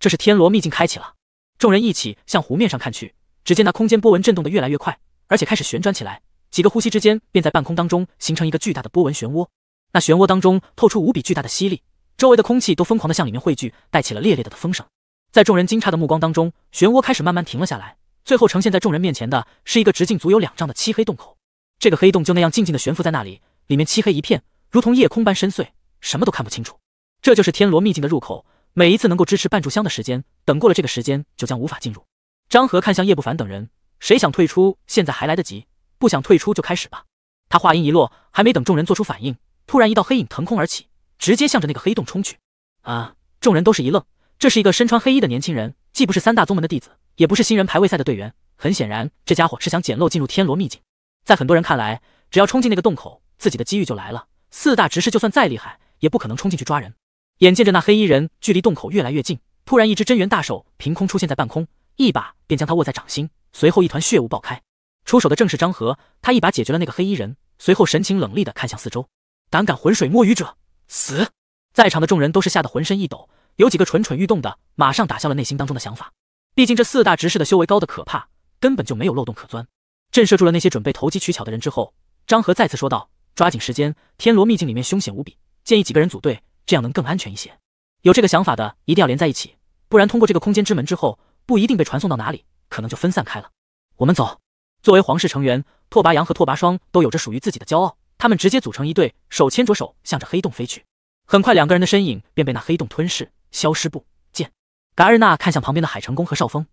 这是天罗秘境开启了，众人一起向湖面上看去，只见那空间波纹震动的越来越快，而且开始旋转起来。几个呼吸之间，便在半空当中形成一个巨大的波纹漩涡。那漩涡当中透出无比巨大的吸力，周围的空气都疯狂的向里面汇聚，带起了烈烈的风声。在众人惊诧的目光当中，漩涡开始慢慢停了下来。最后呈现在众人面前的是一个直径足有两丈的漆黑洞口。这个黑洞就那样静静的悬浮在那里，里面漆黑一片，如同夜空般深邃，什么都看不清楚。这就是天罗秘境的入口。每一次能够支持半炷香的时间，等过了这个时间，就将无法进入。张和看向叶不凡等人，谁想退出，现在还来得及；不想退出，就开始吧。他话音一落，还没等众人做出反应，突然一道黑影腾空而起，直接向着那个黑洞冲去。啊！众人都是一愣，这是一个身穿黑衣的年轻人，既不是三大宗门的弟子，也不是新人排位赛的队员。很显然，这家伙是想捡漏进入天罗秘境。在很多人看来，只要冲进那个洞口，自己的机遇就来了。四大执事就算再厉害，也不可能冲进去抓人。眼见着那黑衣人距离洞口越来越近，突然一只真元大手凭空出现在半空，一把便将他握在掌心。随后一团血雾爆开，出手的正是张和。他一把解决了那个黑衣人，随后神情冷厉的看向四周：“胆敢浑水摸鱼者，死！”在场的众人都是吓得浑身一抖，有几个蠢蠢欲动的，马上打消了内心当中的想法。毕竟这四大执事的修为高的可怕，根本就没有漏洞可钻。震慑住了那些准备投机取巧的人之后，张和再次说道：“抓紧时间，天罗秘境里面凶险无比，建议几个人组队。”这样能更安全一些。有这个想法的一定要连在一起，不然通过这个空间之门之后，不一定被传送到哪里，可能就分散开了。我们走。作为皇室成员，拓跋阳和拓跋霜都有着属于自己的骄傲，他们直接组成一队，手牵着手，向着黑洞飞去。很快，两个人的身影便被那黑洞吞噬，消失不见。嘎日娜看向旁边的海成功和少峰：“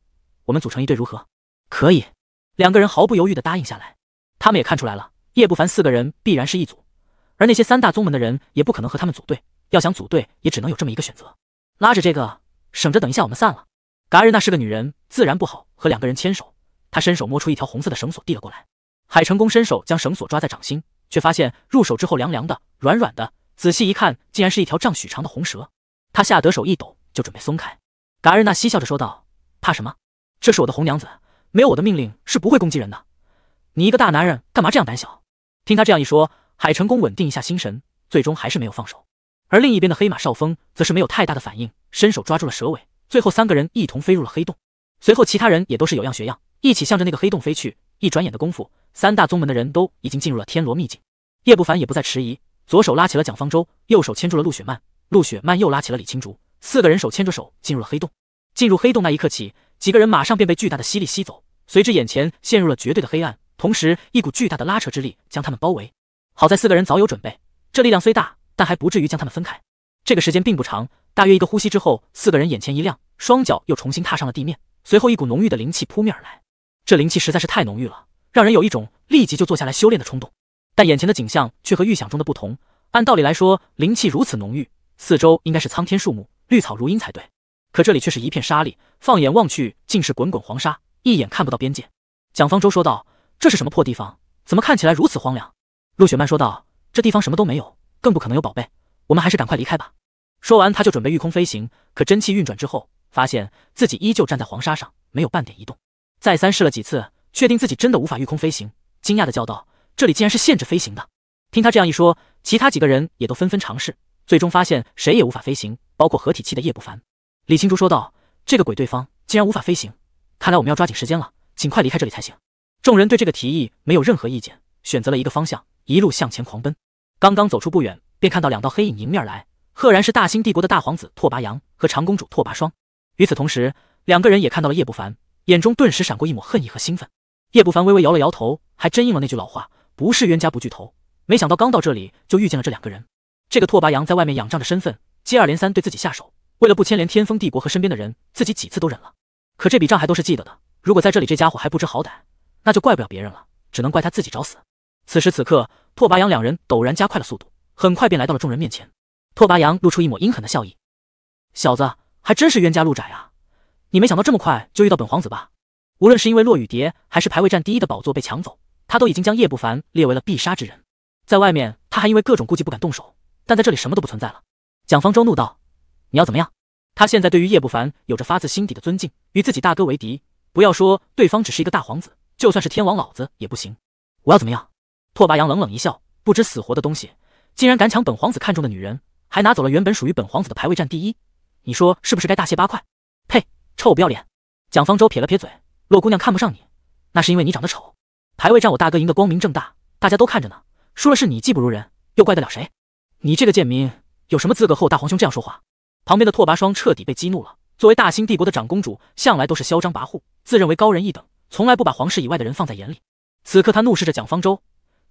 我们组成一队如何？”“可以。”两个人毫不犹豫的答应下来。他们也看出来了，叶不凡四个人必然是一组，而那些三大宗门的人也不可能和他们组队。要想组队，也只能有这么一个选择。拉着这个，省着等一下我们散了。嘎日娜是个女人，自然不好和两个人牵手。她伸手摸出一条红色的绳索，递了过来。海成功伸手将绳索抓在掌心，却发现入手之后凉凉的、软软的。仔细一看，竟然是一条丈许长的红蛇。他吓得手一抖，就准备松开。嘎日娜嬉笑着说道：“怕什么？这是我的红娘子，没有我的命令是不会攻击人的。你一个大男人，干嘛这样胆小？”听他这样一说，海成功稳定一下心神，最终还是没有放手。而另一边的黑马少峰则是没有太大的反应，伸手抓住了蛇尾，最后三个人一同飞入了黑洞。随后其他人也都是有样学样，一起向着那个黑洞飞去。一转眼的功夫，三大宗门的人都已经进入了天罗秘境。叶不凡也不再迟疑，左手拉起了蒋方舟，右手牵住了陆雪曼，陆雪曼又拉起了李青竹，四个人手牵着手进入了黑洞。进入黑洞那一刻起，几个人马上便被巨大的吸力吸走，随之眼前陷入了绝对的黑暗，同时一股巨大的拉扯之力将他们包围。好在四个人早有准备，这力量虽大。但还不至于将他们分开。这个时间并不长，大约一个呼吸之后，四个人眼前一亮，双脚又重新踏上了地面。随后，一股浓郁的灵气扑面而来，这灵气实在是太浓郁了，让人有一种立即就坐下来修炼的冲动。但眼前的景象却和预想中的不同。按道理来说，灵气如此浓郁，四周应该是苍天树木、绿草如茵才对。可这里却是一片沙砾，放眼望去，竟是滚滚黄沙，一眼看不到边界。蒋方舟说道：“这是什么破地方？怎么看起来如此荒凉？”陆雪曼说道：“这地方什么都没有。”更不可能有宝贝，我们还是赶快离开吧。说完，他就准备御空飞行，可真气运转之后，发现自己依旧站在黄沙上，没有半点移动。再三试了几次，确定自己真的无法御空飞行，惊讶的叫道：“这里竟然是限制飞行的！”听他这样一说，其他几个人也都纷纷尝试，最终发现谁也无法飞行，包括合体期的叶不凡。李青竹说道：“这个鬼对方竟然无法飞行，看来我们要抓紧时间了，尽快离开这里才行。”众人对这个提议没有任何意见，选择了一个方向，一路向前狂奔。刚刚走出不远，便看到两道黑影迎面而来，赫然是大兴帝国的大皇子拓跋阳和长公主拓跋霜。与此同时，两个人也看到了叶不凡，眼中顿时闪过一抹恨意和兴奋。叶不凡微微摇了摇头，还真应了那句老话，不是冤家不聚头。没想到刚到这里就遇见了这两个人。这个拓跋阳在外面仰仗着身份，接二连三对自己下手，为了不牵连天风帝国和身边的人，自己几次都忍了。可这笔账还都是记得的。如果在这里这家伙还不知好歹，那就怪不了别人了，只能怪他自己找死。此时此刻，拓跋阳两人陡然加快了速度，很快便来到了众人面前。拓跋阳露出一抹阴狠的笑意：“小子，还真是冤家路窄啊！你没想到这么快就遇到本皇子吧？无论是因为落雨蝶，还是排位战第一的宝座被抢走，他都已经将叶不凡列为了必杀之人。在外面，他还因为各种顾忌不敢动手，但在这里什么都不存在了。”蒋方舟怒道：“你要怎么样？”他现在对于叶不凡有着发自心底的尊敬，与自己大哥为敌，不要说对方只是一个大皇子，就算是天王老子也不行。我要怎么样？拓跋阳冷冷一笑，不知死活的东西，竟然敢抢本皇子看中的女人，还拿走了原本属于本皇子的排位战第一，你说是不是该大卸八块？呸，臭不要脸！蒋方舟撇了撇嘴，洛姑娘看不上你，那是因为你长得丑。排位战我大哥赢得光明正大，大家都看着呢，输了是你技不如人，又怪得了谁？你这个贱民有什么资格和我大皇兄这样说话？旁边的拓跋霜彻底被激怒了，作为大兴帝国的长公主，向来都是嚣张跋扈，自认为高人一等，从来不把皇室以外的人放在眼里。此刻她怒视着蒋方舟。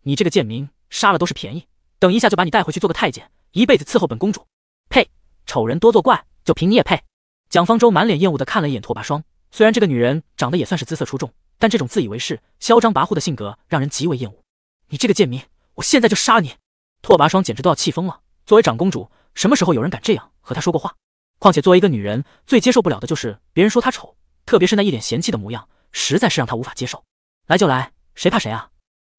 你这个贱民，杀了都是便宜。等一下就把你带回去做个太监，一辈子伺候本公主。呸！丑人多作怪，就凭你也配？蒋方舟满脸厌恶的看了一眼拓跋霜，虽然这个女人长得也算是姿色出众，但这种自以为是、嚣张跋扈的性格让人极为厌恶。你这个贱民，我现在就杀你！拓跋霜简直都要气疯了。作为长公主，什么时候有人敢这样和她说过话？况且作为一个女人，最接受不了的就是别人说她丑，特别是那一脸嫌弃的模样，实在是让她无法接受。来就来，谁怕谁啊！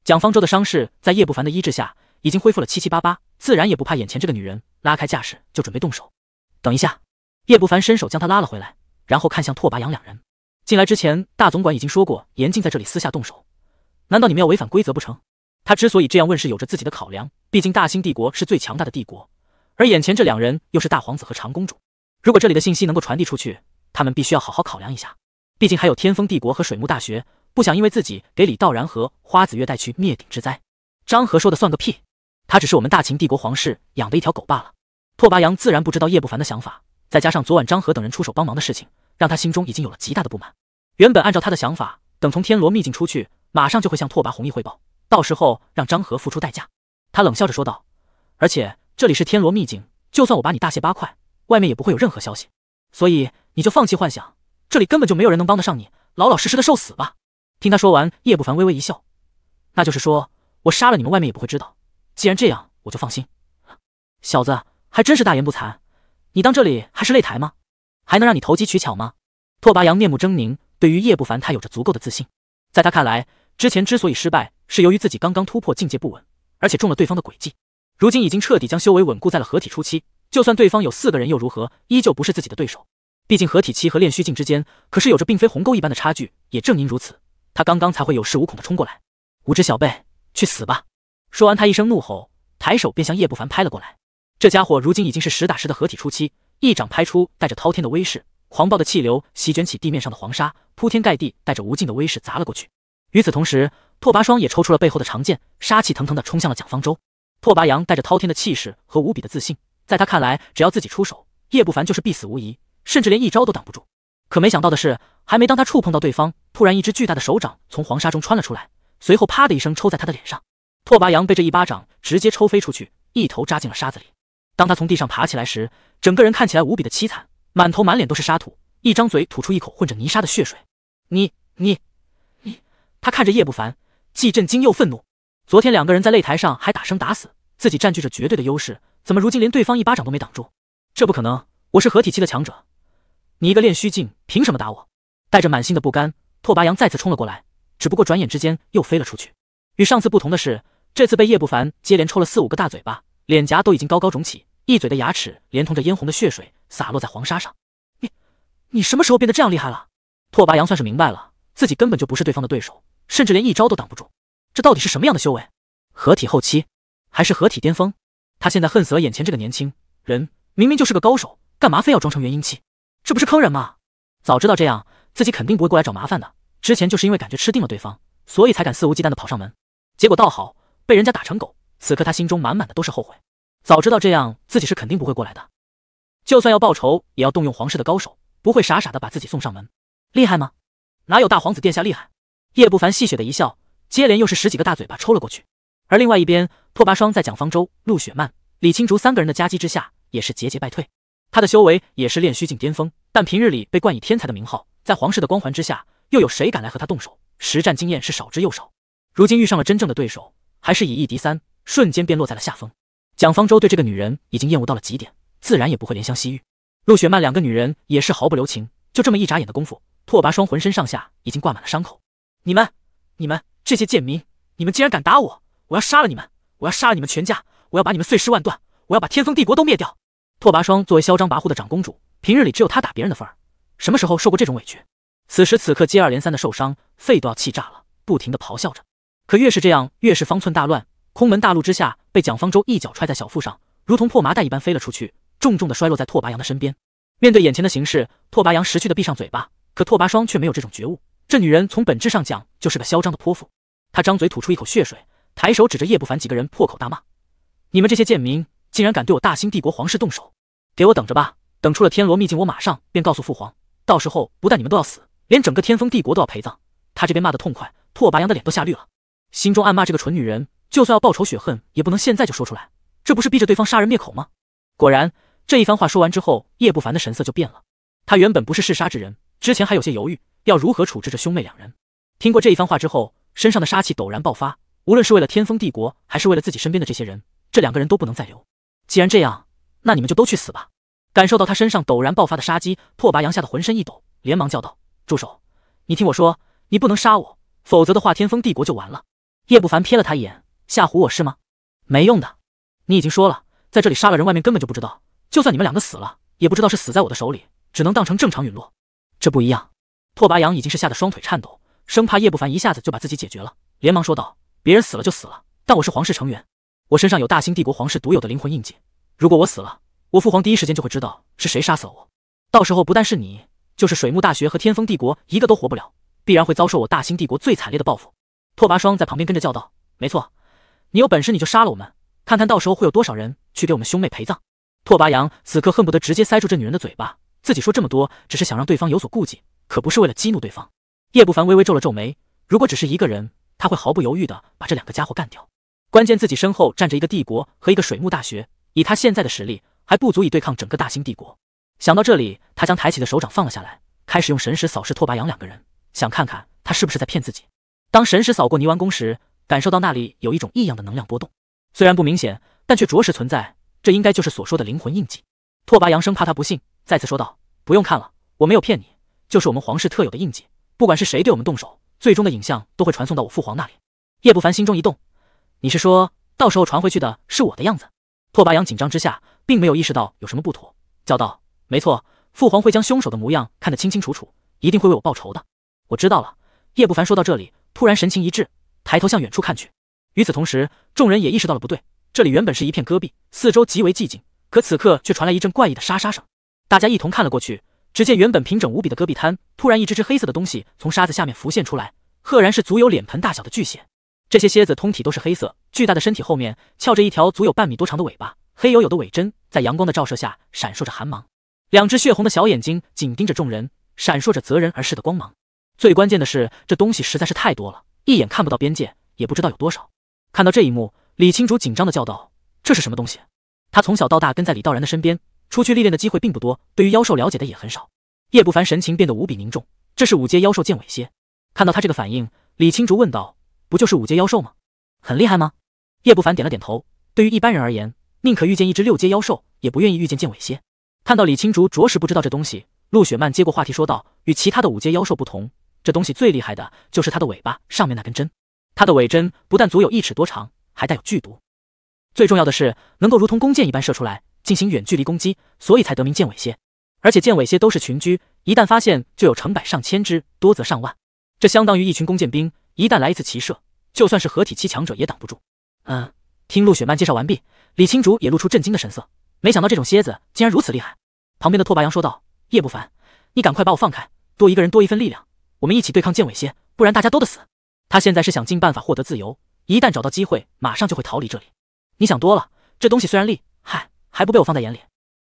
蒋方舟的伤势在叶不凡的医治下已经恢复了七七八八，自然也不怕眼前这个女人，拉开架势就准备动手。等一下，叶不凡伸手将她拉了回来，然后看向拓跋阳两人。进来之前，大总管已经说过严禁在这里私下动手，难道你们要违反规则不成？他之所以这样问，是有着自己的考量。毕竟大兴帝国是最强大的帝国，而眼前这两人又是大皇子和长公主，如果这里的信息能够传递出去，他们必须要好好考量一下。毕竟还有天风帝国和水木大学。不想因为自己给李道然和花子月带去灭顶之灾，张和说的算个屁，他只是我们大秦帝国皇室养的一条狗罢了。拓跋阳自然不知道叶不凡的想法，再加上昨晚张和等人出手帮忙的事情，让他心中已经有了极大的不满。原本按照他的想法，等从天罗秘境出去，马上就会向拓跋弘毅汇报，到时候让张和付出代价。他冷笑着说道：“而且这里是天罗秘境，就算我把你大卸八块，外面也不会有任何消息。所以你就放弃幻想，这里根本就没有人能帮得上你，老老实实的受死吧。”听他说完，叶不凡微微一笑，那就是说，我杀了你们，外面也不会知道。既然这样，我就放心。小子，还真是大言不惭！你当这里还是擂台吗？还能让你投机取巧吗？拓跋阳面目狰狞，对于叶不凡，他有着足够的自信。在他看来，之前之所以失败，是由于自己刚刚突破境界不稳，而且中了对方的诡计。如今已经彻底将修为稳固在了合体初期，就算对方有四个人又如何，依旧不是自己的对手。毕竟合体期和练虚境之间可是有着并非鸿沟一般的差距，也正因如此。他刚刚才会有恃无恐的冲过来，无知小辈，去死吧！说完，他一声怒吼，抬手便向叶不凡拍了过来。这家伙如今已经是实打实的合体初期，一掌拍出，带着滔天的威势，狂暴的气流席卷起地面上的黄沙，铺天盖地，带着无尽的威势砸了过去。与此同时，拓跋霜也抽出了背后的长剑，杀气腾腾的冲向了蒋方舟。拓跋阳带着滔天的气势和无比的自信，在他看来，只要自己出手，叶不凡就是必死无疑，甚至连一招都挡不住。可没想到的是，还没当他触碰到对方，突然一只巨大的手掌从黄沙中穿了出来，随后啪的一声抽在他的脸上。拓跋阳被这一巴掌直接抽飞出去，一头扎进了沙子里。当他从地上爬起来时，整个人看起来无比的凄惨，满头满脸都是沙土，一张嘴吐出一口混着泥沙的血水。你你你！他看着叶不凡，既震惊又愤怒。昨天两个人在擂台上还打生打死，自己占据着绝对的优势，怎么如今连对方一巴掌都没挡住？这不可能！我是合体期的强者。你一个练虚境，凭什么打我？带着满心的不甘，拓跋阳再次冲了过来，只不过转眼之间又飞了出去。与上次不同的是，这次被叶不凡接连抽了四五个大嘴巴，脸颊都已经高高肿起，一嘴的牙齿连同着嫣红的血水洒落在黄沙上。你，你什么时候变得这样厉害了？拓跋阳算是明白了，自己根本就不是对方的对手，甚至连一招都挡不住。这到底是什么样的修为？合体后期，还是合体巅峰？他现在恨死了眼前这个年轻人，明明就是个高手，干嘛非要装成元婴期？这不是坑人吗？早知道这样，自己肯定不会过来找麻烦的。之前就是因为感觉吃定了对方，所以才敢肆无忌惮的跑上门，结果倒好，被人家打成狗。此刻他心中满满的都是后悔，早知道这样，自己是肯定不会过来的。就算要报仇，也要动用皇室的高手，不会傻傻的把自己送上门。厉害吗？哪有大皇子殿下厉害？叶不凡戏谑的一笑，接连又是十几个大嘴巴抽了过去。而另外一边，拓跋霜在蒋方舟、陆雪漫、李青竹三个人的夹击之下，也是节节败退。他的修为也是炼虚境巅峰，但平日里被冠以天才的名号，在皇室的光环之下，又有谁敢来和他动手？实战经验是少之又少。如今遇上了真正的对手，还是以一敌三，瞬间便落在了下风。蒋方舟对这个女人已经厌恶到了极点，自然也不会怜香惜玉。陆雪曼两个女人也是毫不留情，就这么一眨眼的功夫，拓跋霜浑身上下已经挂满了伤口。你们，你们这些贱民，你们竟然敢打我！我要杀了你们！我要杀了你们全家！我要把你们碎尸万段！我要把天封帝国都灭掉！拓跋霜作为嚣张跋扈的长公主，平日里只有她打别人的份儿，什么时候受过这种委屈？此时此刻接二连三的受伤，肺都要气炸了，不停的咆哮着。可越是这样，越是方寸大乱。空门大怒之下，被蒋方舟一脚踹在小腹上，如同破麻袋一般飞了出去，重重的摔落在拓跋阳的身边。面对眼前的形势，拓跋阳识趣的闭上嘴巴，可拓跋霜却没有这种觉悟。这女人从本质上讲就是个嚣张的泼妇。她张嘴吐出一口血水，抬手指着叶不凡几个人破口大骂：“你们这些贱民，竟然敢对我大兴帝国皇室动手！”给我等着吧！等出了天罗秘境，我马上便告诉父皇。到时候不但你们都要死，连整个天封帝国都要陪葬。他这边骂得痛快，拓跋阳的脸都吓绿了，心中暗骂这个蠢女人，就算要报仇雪恨，也不能现在就说出来，这不是逼着对方杀人灭口吗？果然，这一番话说完之后，叶不凡的神色就变了。他原本不是嗜杀之人，之前还有些犹豫，要如何处置这兄妹两人。听过这一番话之后，身上的杀气陡然爆发。无论是为了天封帝国，还是为了自己身边的这些人，这两个人都不能再留。既然这样。那你们就都去死吧！感受到他身上陡然爆发的杀机，拓跋阳吓得浑身一抖，连忙叫道：“住手！你听我说，你不能杀我，否则的话，天风帝国就完了。”叶不凡瞥了他一眼，吓唬我是吗？没用的，你已经说了，在这里杀了人，外面根本就不知道。就算你们两个死了，也不知道是死在我的手里，只能当成正常陨落。这不一样。拓跋阳已经是吓得双腿颤抖，生怕叶不凡一下子就把自己解决了，连忙说道：“别人死了就死了，但我是皇室成员，我身上有大兴帝国皇室独有的灵魂印记。”如果我死了，我父皇第一时间就会知道是谁杀死了我。到时候不但是你，就是水木大学和天风帝国一个都活不了，必然会遭受我大兴帝国最惨烈的报复。拓跋霜在旁边跟着叫道：“没错，你有本事你就杀了我们，看看到时候会有多少人去给我们兄妹陪葬。”拓跋阳此刻恨不得直接塞住这女人的嘴巴，自己说这么多只是想让对方有所顾忌，可不是为了激怒对方。叶不凡微微皱了皱眉，如果只是一个人，他会毫不犹豫的把这两个家伙干掉。关键自己身后站着一个帝国和一个水木大学。以他现在的实力，还不足以对抗整个大兴帝国。想到这里，他将抬起的手掌放了下来，开始用神识扫视拓跋阳两个人，想看看他是不是在骗自己。当神识扫过泥丸宫时，感受到那里有一种异样的能量波动，虽然不明显，但却着实存在。这应该就是所说的灵魂印记。拓跋阳生怕他不信，再次说道：“不用看了，我没有骗你，就是我们皇室特有的印记。不管是谁对我们动手，最终的影像都会传送到我父皇那里。”叶不凡心中一动：“你是说到时候传回去的是我的样子？”拓跋阳紧张之下，并没有意识到有什么不妥，叫道：“没错，父皇会将凶手的模样看得清清楚楚，一定会为我报仇的。”我知道了。叶不凡说到这里，突然神情一滞，抬头向远处看去。与此同时，众人也意识到了不对。这里原本是一片戈壁，四周极为寂静，可此刻却传来一阵怪异的沙沙声。大家一同看了过去，只见原本平整无比的戈壁滩，突然一只只黑色的东西从沙子下面浮现出来，赫然是足有脸盆大小的巨蟹。这些蝎子通体都是黑色，巨大的身体后面翘着一条足有半米多长的尾巴，黑黝黝的尾针在阳光的照射下闪烁着寒芒，两只血红的小眼睛紧盯着众人，闪烁着择人而噬的光芒。最关键的是，这东西实在是太多了，一眼看不到边界，也不知道有多少。看到这一幕，李青竹紧张的叫道：“这是什么东西？”他从小到大跟在李道然的身边，出去历练的机会并不多，对于妖兽了解的也很少。叶不凡神情变得无比凝重：“这是五阶妖兽剑尾蝎。”看到他这个反应，李青竹问道。不就是五阶妖兽吗？很厉害吗？叶不凡点了点头。对于一般人而言，宁可遇见一只六阶妖兽，也不愿意遇见剑尾蝎。看到李青竹着实不知道这东西，陆雪曼接过话题说道：“与其他的五阶妖兽不同，这东西最厉害的就是它的尾巴上面那根针。它的尾针不但足有一尺多长，还带有剧毒。最重要的是，能够如同弓箭一般射出来进行远距离攻击，所以才得名剑尾蝎。而且剑尾蝎都是群居，一旦发现就有成百上千只，多则上万，这相当于一群弓箭兵，一旦来一次齐射。”就算是合体期强者也挡不住。嗯，听陆雪曼介绍完毕，李青竹也露出震惊的神色，没想到这种蝎子竟然如此厉害。旁边的拓跋阳说道：“叶不凡，你赶快把我放开，多一个人多一份力量，我们一起对抗剑尾蝎，不然大家都得死。”他现在是想尽办法获得自由，一旦找到机会，马上就会逃离这里。你想多了，这东西虽然厉害，还不被我放在眼里。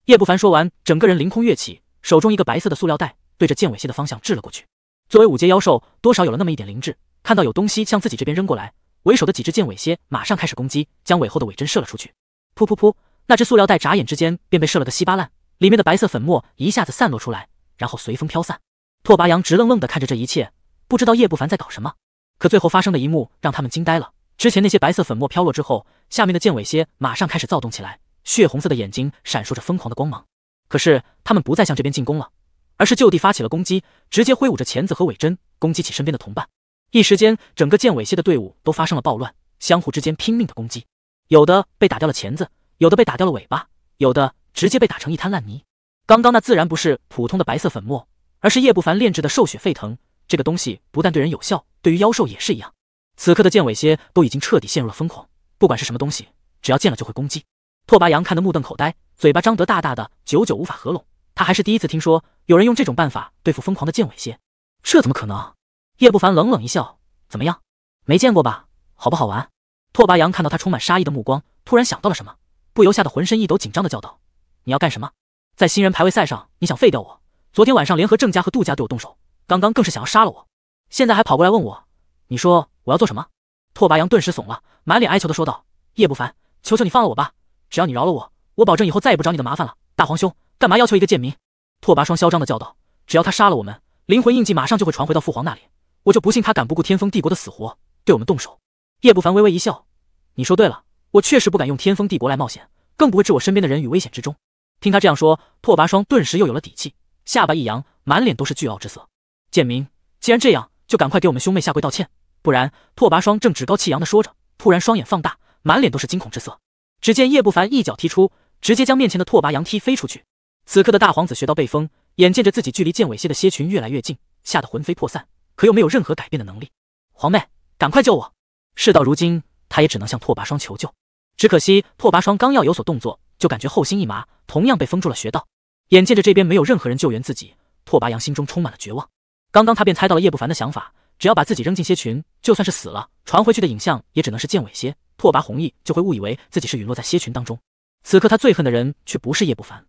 叶不凡说完，整个人凌空跃起，手中一个白色的塑料袋对着剑尾蝎的方向掷了过去。作为五阶妖兽，多少有了那么一点灵智。看到有东西向自己这边扔过来，为首的几只剑尾蝎马上开始攻击，将尾后的尾针射了出去。噗噗噗，那只塑料袋眨眼之间便被射了个稀巴烂，里面的白色粉末一下子散落出来，然后随风飘散。拓跋阳直愣愣的看着这一切，不知道叶不凡在搞什么。可最后发生的一幕让他们惊呆了：之前那些白色粉末飘落之后，下面的剑尾蝎马上开始躁动起来，血红色的眼睛闪烁着疯狂的光芒。可是他们不再向这边进攻了，而是就地发起了攻击，直接挥舞着钳子和尾针攻击起身边的同伴。一时间，整个剑尾蝎的队伍都发生了暴乱，相互之间拼命的攻击，有的被打掉了钳子，有的被打掉了尾巴，有的直接被打成一滩烂泥。刚刚那自然不是普通的白色粉末，而是叶不凡炼制的兽血沸腾。这个东西不但对人有效，对于妖兽也是一样。此刻的剑尾蝎都已经彻底陷入了疯狂，不管是什么东西，只要见了就会攻击。拓跋阳看得目瞪口呆，嘴巴张得大大的，久久无法合拢。他还是第一次听说有人用这种办法对付疯狂的剑尾蝎，这怎么可能？叶不凡冷冷一笑：“怎么样？没见过吧？好不好玩？”拓跋阳看到他充满杀意的目光，突然想到了什么，不由吓得浑身一抖，紧张的叫道：“你要干什么？在新人排位赛上，你想废掉我？昨天晚上联合郑家和杜家对我动手，刚刚更是想要杀了我，现在还跑过来问我，你说我要做什么？”拓跋阳顿时怂了，满脸哀求的说道：“叶不凡，求求你放了我吧！只要你饶了我，我保证以后再也不找你的麻烦了。”大皇兄，干嘛要求一个贱民？”拓跋霜嚣张的叫道：“只要他杀了我们，灵魂印记马上就会传回到父皇那里。”我就不信他敢不顾天封帝国的死活对我们动手。叶不凡微微一笑，你说对了，我确实不敢用天封帝国来冒险，更不会置我身边的人于危险之中。听他这样说，拓跋霜顿时又有了底气，下巴一扬，满脸都是倨傲之色。剑明，既然这样，就赶快给我们兄妹下跪道歉，不然……拓跋霜正趾高气扬的说着，突然双眼放大，满脸都是惊恐之色。只见叶不凡一脚踢出，直接将面前的拓跋阳踢飞出去。此刻的大皇子学到被封，眼见着自己距离剑尾蝎的蝎群越来越近，吓得魂飞魄散。可又没有任何改变的能力，皇妹，赶快救我！事到如今，他也只能向拓跋霜求救。只可惜，拓跋霜刚要有所动作，就感觉后心一麻，同样被封住了穴道。眼见着这边没有任何人救援自己，拓跋阳心中充满了绝望。刚刚他便猜到了叶不凡的想法，只要把自己扔进蝎群，就算是死了，传回去的影像也只能是见尾蝎，拓跋弘毅就会误以为自己是陨落在蝎群当中。此刻他最恨的人却不是叶不凡，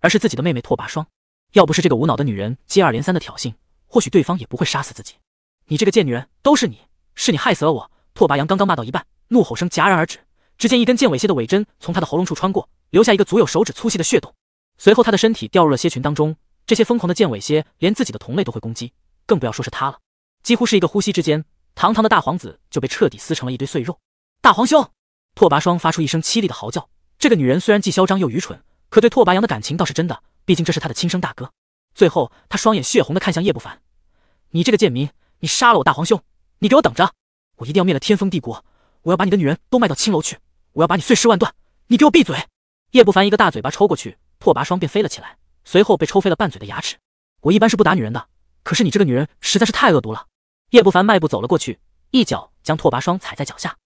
而是自己的妹妹拓跋霜。要不是这个无脑的女人接二连三的挑衅，或许对方也不会杀死自己。你这个贱女人，都是你，是你害死了我！拓跋阳刚刚骂到一半，怒吼声戛然而止。只见一根剑尾蝎的尾针从他的喉咙处穿过，留下一个足有手指粗细的血洞。随后他的身体掉入了蝎群当中。这些疯狂的剑尾蝎连自己的同类都会攻击，更不要说是他了。几乎是一个呼吸之间，堂堂的大皇子就被彻底撕成了一堆碎肉。大皇兄，拓跋霜发出一声凄厉的嚎叫。这个女人虽然既嚣张又愚蠢，可对拓跋阳的感情倒是真的，毕竟这是他的亲生大哥。最后，他双眼血红的看向叶不凡：“你这个贱民，你杀了我大皇兄，你给我等着！我一定要灭了天风帝国，我要把你的女人都卖到青楼去，我要把你碎尸万段！你给我闭嘴！”叶不凡一个大嘴巴抽过去，拓跋霜便飞了起来，随后被抽飞了半嘴的牙齿。我一般是不打女人的，可是你这个女人实在是太恶毒了。叶不凡迈步走了过去，一脚将拓跋霜踩在脚下：“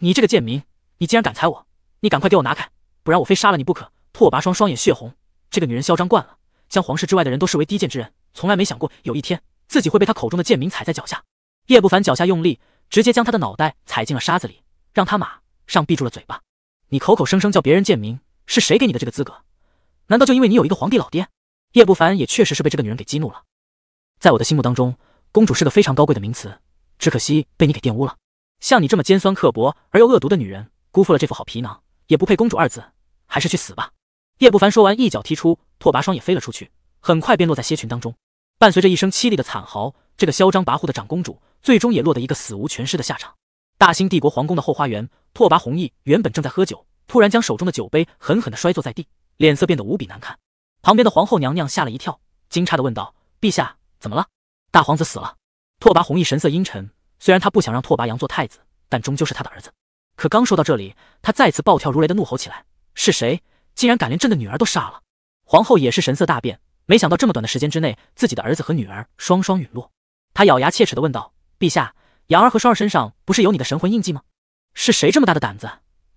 你这个贱民，你竟然敢踩我！你赶快给我拿开，不然我非杀了你不可！”拓跋霜双眼血红，这个女人嚣张惯了。将皇室之外的人都视为低贱之人，从来没想过有一天自己会被他口中的贱民踩在脚下。叶不凡脚下用力，直接将他的脑袋踩进了沙子里，让他马上闭住了嘴巴。你口口声声叫别人贱民，是谁给你的这个资格？难道就因为你有一个皇帝老爹？叶不凡也确实是被这个女人给激怒了。在我的心目当中，公主是个非常高贵的名词，只可惜被你给玷污了。像你这么尖酸刻薄而又恶毒的女人，辜负了这副好皮囊，也不配公主二字，还是去死吧。叶不凡说完，一脚踢出，拓跋霜也飞了出去，很快便落在蝎群当中。伴随着一声凄厉的惨嚎，这个嚣张跋扈的长公主，最终也落得一个死无全尸的下场。大兴帝国皇宫的后花园，拓跋弘毅原本正在喝酒，突然将手中的酒杯狠狠地摔坐在地，脸色变得无比难看。旁边的皇后娘娘吓了一跳，惊诧地问道：“陛下，怎么了？大皇子死了？”拓跋弘毅神色阴沉，虽然他不想让拓跋杨做太子，但终究是他的儿子。可刚说到这里，他再次暴跳如雷的怒吼起来：“是谁？”竟然敢连朕的女儿都杀了！皇后也是神色大变，没想到这么短的时间之内，自己的儿子和女儿双双陨落。她咬牙切齿地问道：“陛下，杨儿和双儿身上不是有你的神魂印记吗？是谁这么大的胆子，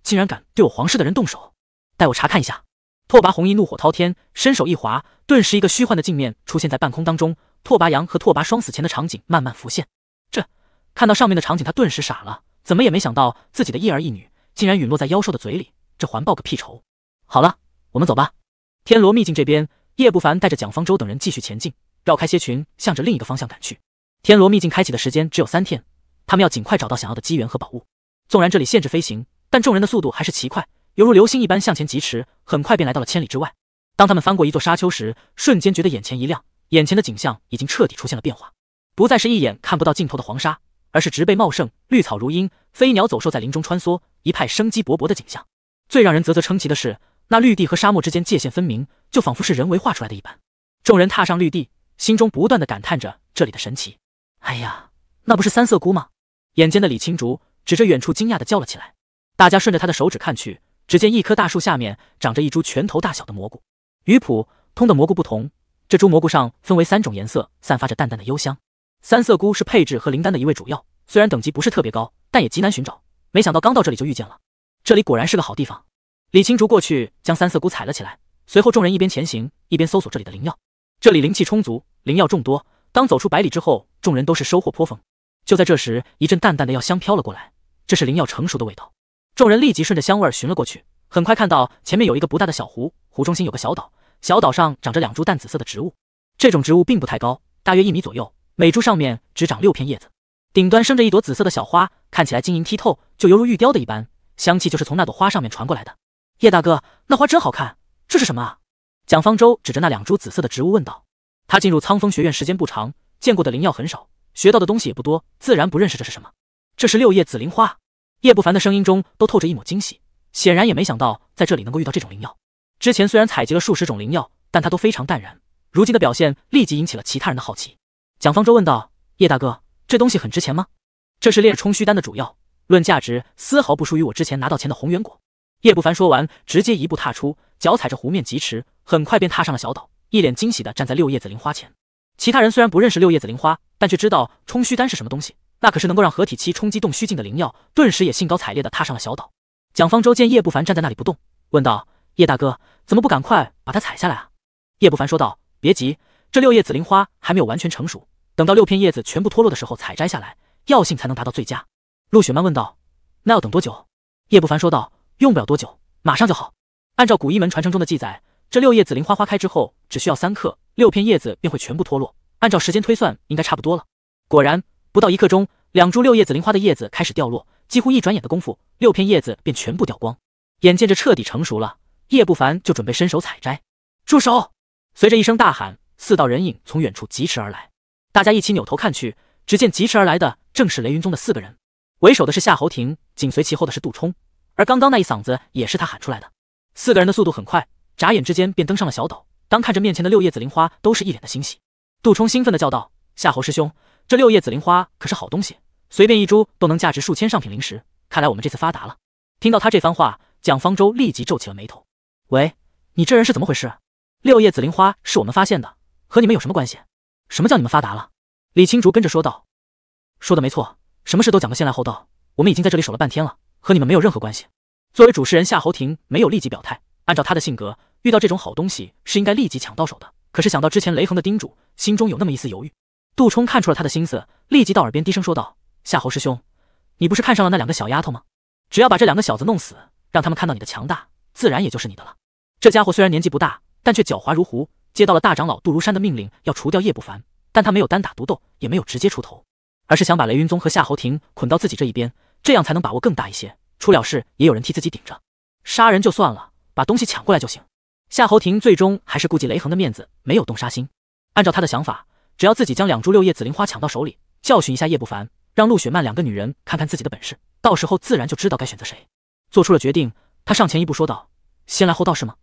竟然敢对我皇室的人动手？带我查看一下！”拓跋红衣怒火滔天，伸手一划，顿时一个虚幻的镜面出现在半空当中。拓跋杨和拓跋双死前的场景慢慢浮现。这看到上面的场景，他顿时傻了，怎么也没想到自己的一儿一女竟然陨落在妖兽的嘴里，这还报个屁仇！好了，我们走吧。天罗秘境这边，叶不凡带着蒋方舟等人继续前进，绕开蝎群，向着另一个方向赶去。天罗秘境开启的时间只有三天，他们要尽快找到想要的机缘和宝物。纵然这里限制飞行，但众人的速度还是奇快，犹如流星一般向前疾驰。很快便来到了千里之外。当他们翻过一座沙丘时，瞬间觉得眼前一亮，眼前的景象已经彻底出现了变化，不再是一眼看不到尽头的黄沙，而是植被茂盛、绿草如茵，飞鸟走兽在林中穿梭，一派生机勃勃的景象。最让人啧啧称奇的是。那绿地和沙漠之间界限分明，就仿佛是人为画出来的一般。众人踏上绿地，心中不断的感叹着这里的神奇。哎呀，那不是三色菇吗？眼尖的李青竹指着远处，惊讶的叫了起来。大家顺着他的手指看去，只见一棵大树下面长着一株拳头大小的蘑菇。与普通的蘑菇不同，这株蘑菇上分为三种颜色，散发着淡淡的幽香。三色菇是配置和灵丹的一味主药，虽然等级不是特别高，但也极难寻找。没想到刚到这里就遇见了，这里果然是个好地方。李青竹过去将三色菇采了起来，随后众人一边前行一边搜索这里的灵药。这里灵气充足，灵药众多。当走出百里之后，众人都是收获颇丰。就在这时，一阵淡淡的药香飘了过来，这是灵药成熟的味道。众人立即顺着香味寻了过去，很快看到前面有一个不大的小湖，湖中心有个小岛，小岛上长着两株淡紫色的植物。这种植物并不太高，大约一米左右，每株上面只长六片叶子，顶端生着一朵紫色的小花，看起来晶莹剔透，就犹如玉雕的一般。香气就是从那朵花上面传过来的。叶大哥，那花真好看，这是什么？蒋方舟指着那两株紫色的植物问道。他进入苍风学院时间不长，见过的灵药很少，学到的东西也不多，自然不认识这是什么。这是六叶紫灵花。叶不凡的声音中都透着一抹惊喜，显然也没想到在这里能够遇到这种灵药。之前虽然采集了数十种灵药，但他都非常淡然，如今的表现立即引起了其他人的好奇。蒋方舟问道：“叶大哥，这东西很值钱吗？”“这是炼冲虚丹的主药，论价值丝毫不输于我之前拿到钱的红元果。”叶不凡说完，直接一步踏出，脚踩着湖面疾驰，很快便踏上了小岛，一脸惊喜的站在六叶子灵花前。其他人虽然不认识六叶子灵花，但却知道冲虚丹是什么东西，那可是能够让合体期冲击洞虚境的灵药，顿时也兴高采烈的踏上了小岛。蒋方舟见叶不凡站在那里不动，问道：“叶大哥，怎么不赶快把它采下来啊？”叶不凡说道：“别急，这六叶子灵花还没有完全成熟，等到六片叶子全部脱落的时候采摘下来，药性才能达到最佳。”陆雪曼问道：“那要等多久？”叶不凡说道。用不了多久，马上就好。按照古一门传承中的记载，这六叶紫灵花花开之后，只需要三刻，六片叶子便会全部脱落。按照时间推算，应该差不多了。果然，不到一刻钟，两株六叶紫灵花的叶子开始掉落，几乎一转眼的功夫，六片叶子便全部掉光。眼见着彻底成熟了，叶不凡就准备伸手采摘。住手！随着一声大喊，四道人影从远处疾驰而来，大家一起扭头看去，只见疾驰而来的正是雷云宗的四个人，为首的是夏侯廷，紧随其后的是杜冲。而刚刚那一嗓子也是他喊出来的。四个人的速度很快，眨眼之间便登上了小岛。当看着面前的六叶紫灵花，都是一脸的欣喜。杜冲兴奋的叫道：“夏侯师兄，这六叶紫灵花可是好东西，随便一株都能价值数千上品灵石，看来我们这次发达了。”听到他这番话，蒋方舟立即皱起了眉头：“喂，你这人是怎么回事？六叶紫灵花是我们发现的，和你们有什么关系？什么叫你们发达了？”李青竹跟着说道：“说的没错，什么事都讲个先来后到，我们已经在这里守了半天了。”和你们没有任何关系。作为主持人夏侯庭没有立即表态，按照他的性格，遇到这种好东西是应该立即抢到手的。可是想到之前雷恒的叮嘱，心中有那么一丝犹豫。杜冲看出了他的心思，立即到耳边低声说道：“夏侯师兄，你不是看上了那两个小丫头吗？只要把这两个小子弄死，让他们看到你的强大，自然也就是你的了。”这家伙虽然年纪不大，但却狡猾如狐。接到了大长老杜如山的命令，要除掉叶不凡，但他没有单打独斗，也没有直接出头，而是想把雷云宗和夏侯庭捆到自己这一边。这样才能把握更大一些，出了事也有人替自己顶着。杀人就算了，把东西抢过来就行。夏侯廷最终还是顾及雷恒的面子，没有动杀心。按照他的想法，只要自己将两株六叶紫灵花抢到手里，教训一下叶不凡，让陆雪曼两个女人看看自己的本事，到时候自然就知道该选择谁。做出了决定，他上前一步说道：“先来后到是吗？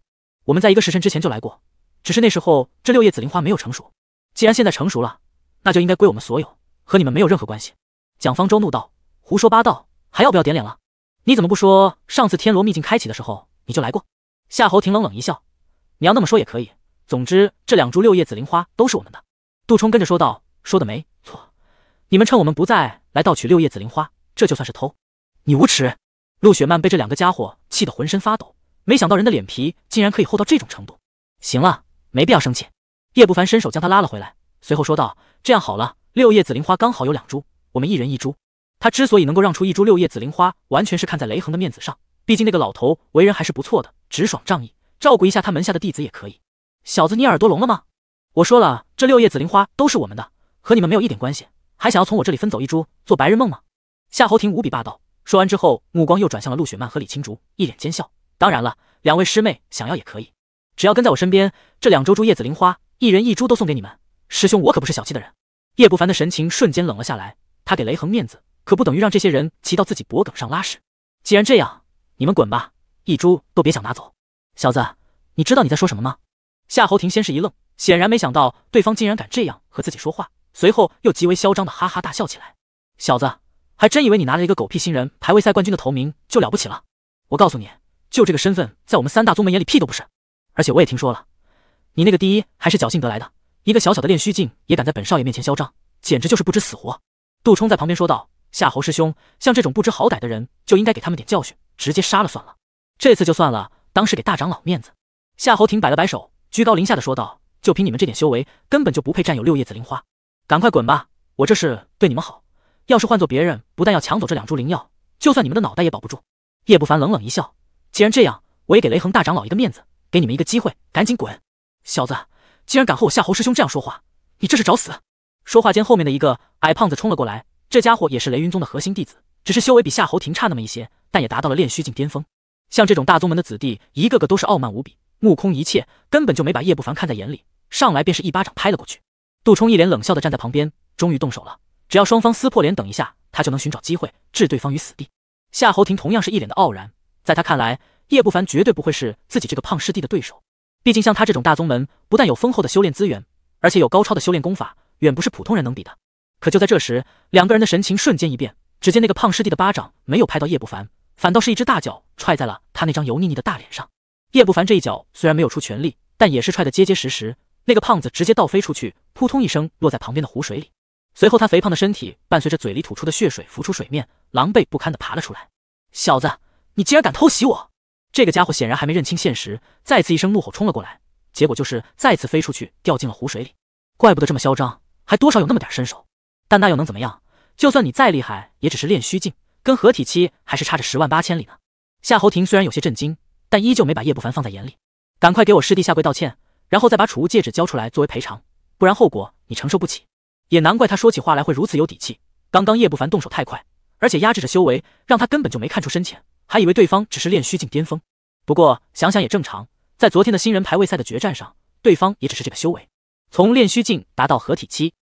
我们在一个时辰之前就来过，只是那时候这六叶紫灵花没有成熟。既然现在成熟了，那就应该归我们所有，和你们没有任何关系。”蒋方舟怒道：“胡说八道！”还要不要点脸了？你怎么不说上次天罗秘境开启的时候你就来过？夏侯廷冷冷一笑，你要那么说也可以。总之这两株六叶紫灵花都是我们的。杜冲跟着说道，说的没错，你们趁我们不在来盗取六叶紫灵花，这就算是偷。你无耻！陆雪曼被这两个家伙气得浑身发抖，没想到人的脸皮竟然可以厚到这种程度。行了，没必要生气。叶不凡伸手将他拉了回来，随后说道，这样好了，六叶紫灵花刚好有两株，我们一人一株。他之所以能够让出一株六叶紫灵花，完全是看在雷恒的面子上。毕竟那个老头为人还是不错的，直爽仗义，照顾一下他门下的弟子也可以。小子，你耳朵聋了吗？我说了，这六叶紫灵花都是我们的，和你们没有一点关系，还想要从我这里分走一株，做白日梦吗？夏侯廷无比霸道，说完之后，目光又转向了陆雪曼和李青竹，一脸奸笑。当然了，两位师妹想要也可以，只要跟在我身边，这两株株叶紫灵花，一人一株都送给你们。师兄，我可不是小气的人。叶不凡的神情瞬间冷了下来，他给雷恒面子。可不等于让这些人骑到自己脖梗上拉屎。既然这样，你们滚吧，一株都别想拿走。小子，你知道你在说什么吗？夏侯廷先是一愣，显然没想到对方竟然敢这样和自己说话，随后又极为嚣张的哈哈大笑起来。小子，还真以为你拿了一个狗屁新人排位赛冠军的头名就了不起了？我告诉你，就这个身份，在我们三大宗门眼里屁都不是。而且我也听说了，你那个第一还是侥幸得来的，一个小小的练虚境也敢在本少爷面前嚣张，简直就是不知死活。杜冲在旁边说道。夏侯师兄，像这种不知好歹的人就应该给他们点教训，直接杀了算了。这次就算了，当是给大长老面子。夏侯廷摆了摆手，居高临下的说道：“就凭你们这点修为，根本就不配占有六叶子灵花，赶快滚吧！我这是对你们好，要是换做别人，不但要抢走这两株灵药，就算你们的脑袋也保不住。”叶不凡冷冷一笑：“既然这样，我也给雷恒大长老一个面子，给你们一个机会，赶紧滚！”小子，竟然敢和我夏侯师兄这样说话，你这是找死！”说话间，后面的一个矮胖子冲了过来。这家伙也是雷云宗的核心弟子，只是修为比夏侯廷差那么一些，但也达到了炼虚境巅峰。像这种大宗门的子弟，一个个都是傲慢无比，目空一切，根本就没把叶不凡看在眼里，上来便是一巴掌拍了过去。杜冲一脸冷笑的站在旁边，终于动手了。只要双方撕破脸，等一下他就能寻找机会置对方于死地。夏侯廷同样是一脸的傲然，在他看来，叶不凡绝对不会是自己这个胖师弟的对手。毕竟像他这种大宗门，不但有丰厚的修炼资源，而且有高超的修炼功法，远不是普通人能比的。可就在这时，两个人的神情瞬间一变。只见那个胖师弟的巴掌没有拍到叶不凡，反倒是一只大脚踹在了他那张油腻腻的大脸上。叶不凡这一脚虽然没有出全力，但也是踹得结结实实。那个胖子直接倒飞出去，扑通一声落在旁边的湖水里。随后，他肥胖的身体伴随着嘴里吐出的血水浮出水面，狼狈不堪的爬了出来。小子，你竟然敢偷袭我！这个家伙显然还没认清现实，再次一声怒吼冲了过来，结果就是再次飞出去，掉进了湖水里。怪不得这么嚣张，还多少有那么点身手。但那又能怎么样？就算你再厉害，也只是练虚境，跟合体期还是差着十万八千里呢。夏侯廷虽然有些震惊，但依旧没把叶不凡放在眼里。赶快给我师弟下跪道歉，然后再把储物戒指交出来作为赔偿，不然后果你承受不起。也难怪他说起话来会如此有底气。刚刚叶不凡动手太快，而且压制着修为，让他根本就没看出深浅，还以为对方只是练虚境巅峰。不过想想也正常，在昨天的新人排位赛的决战上，对方也只是这个修为。从练虚境达到合体期。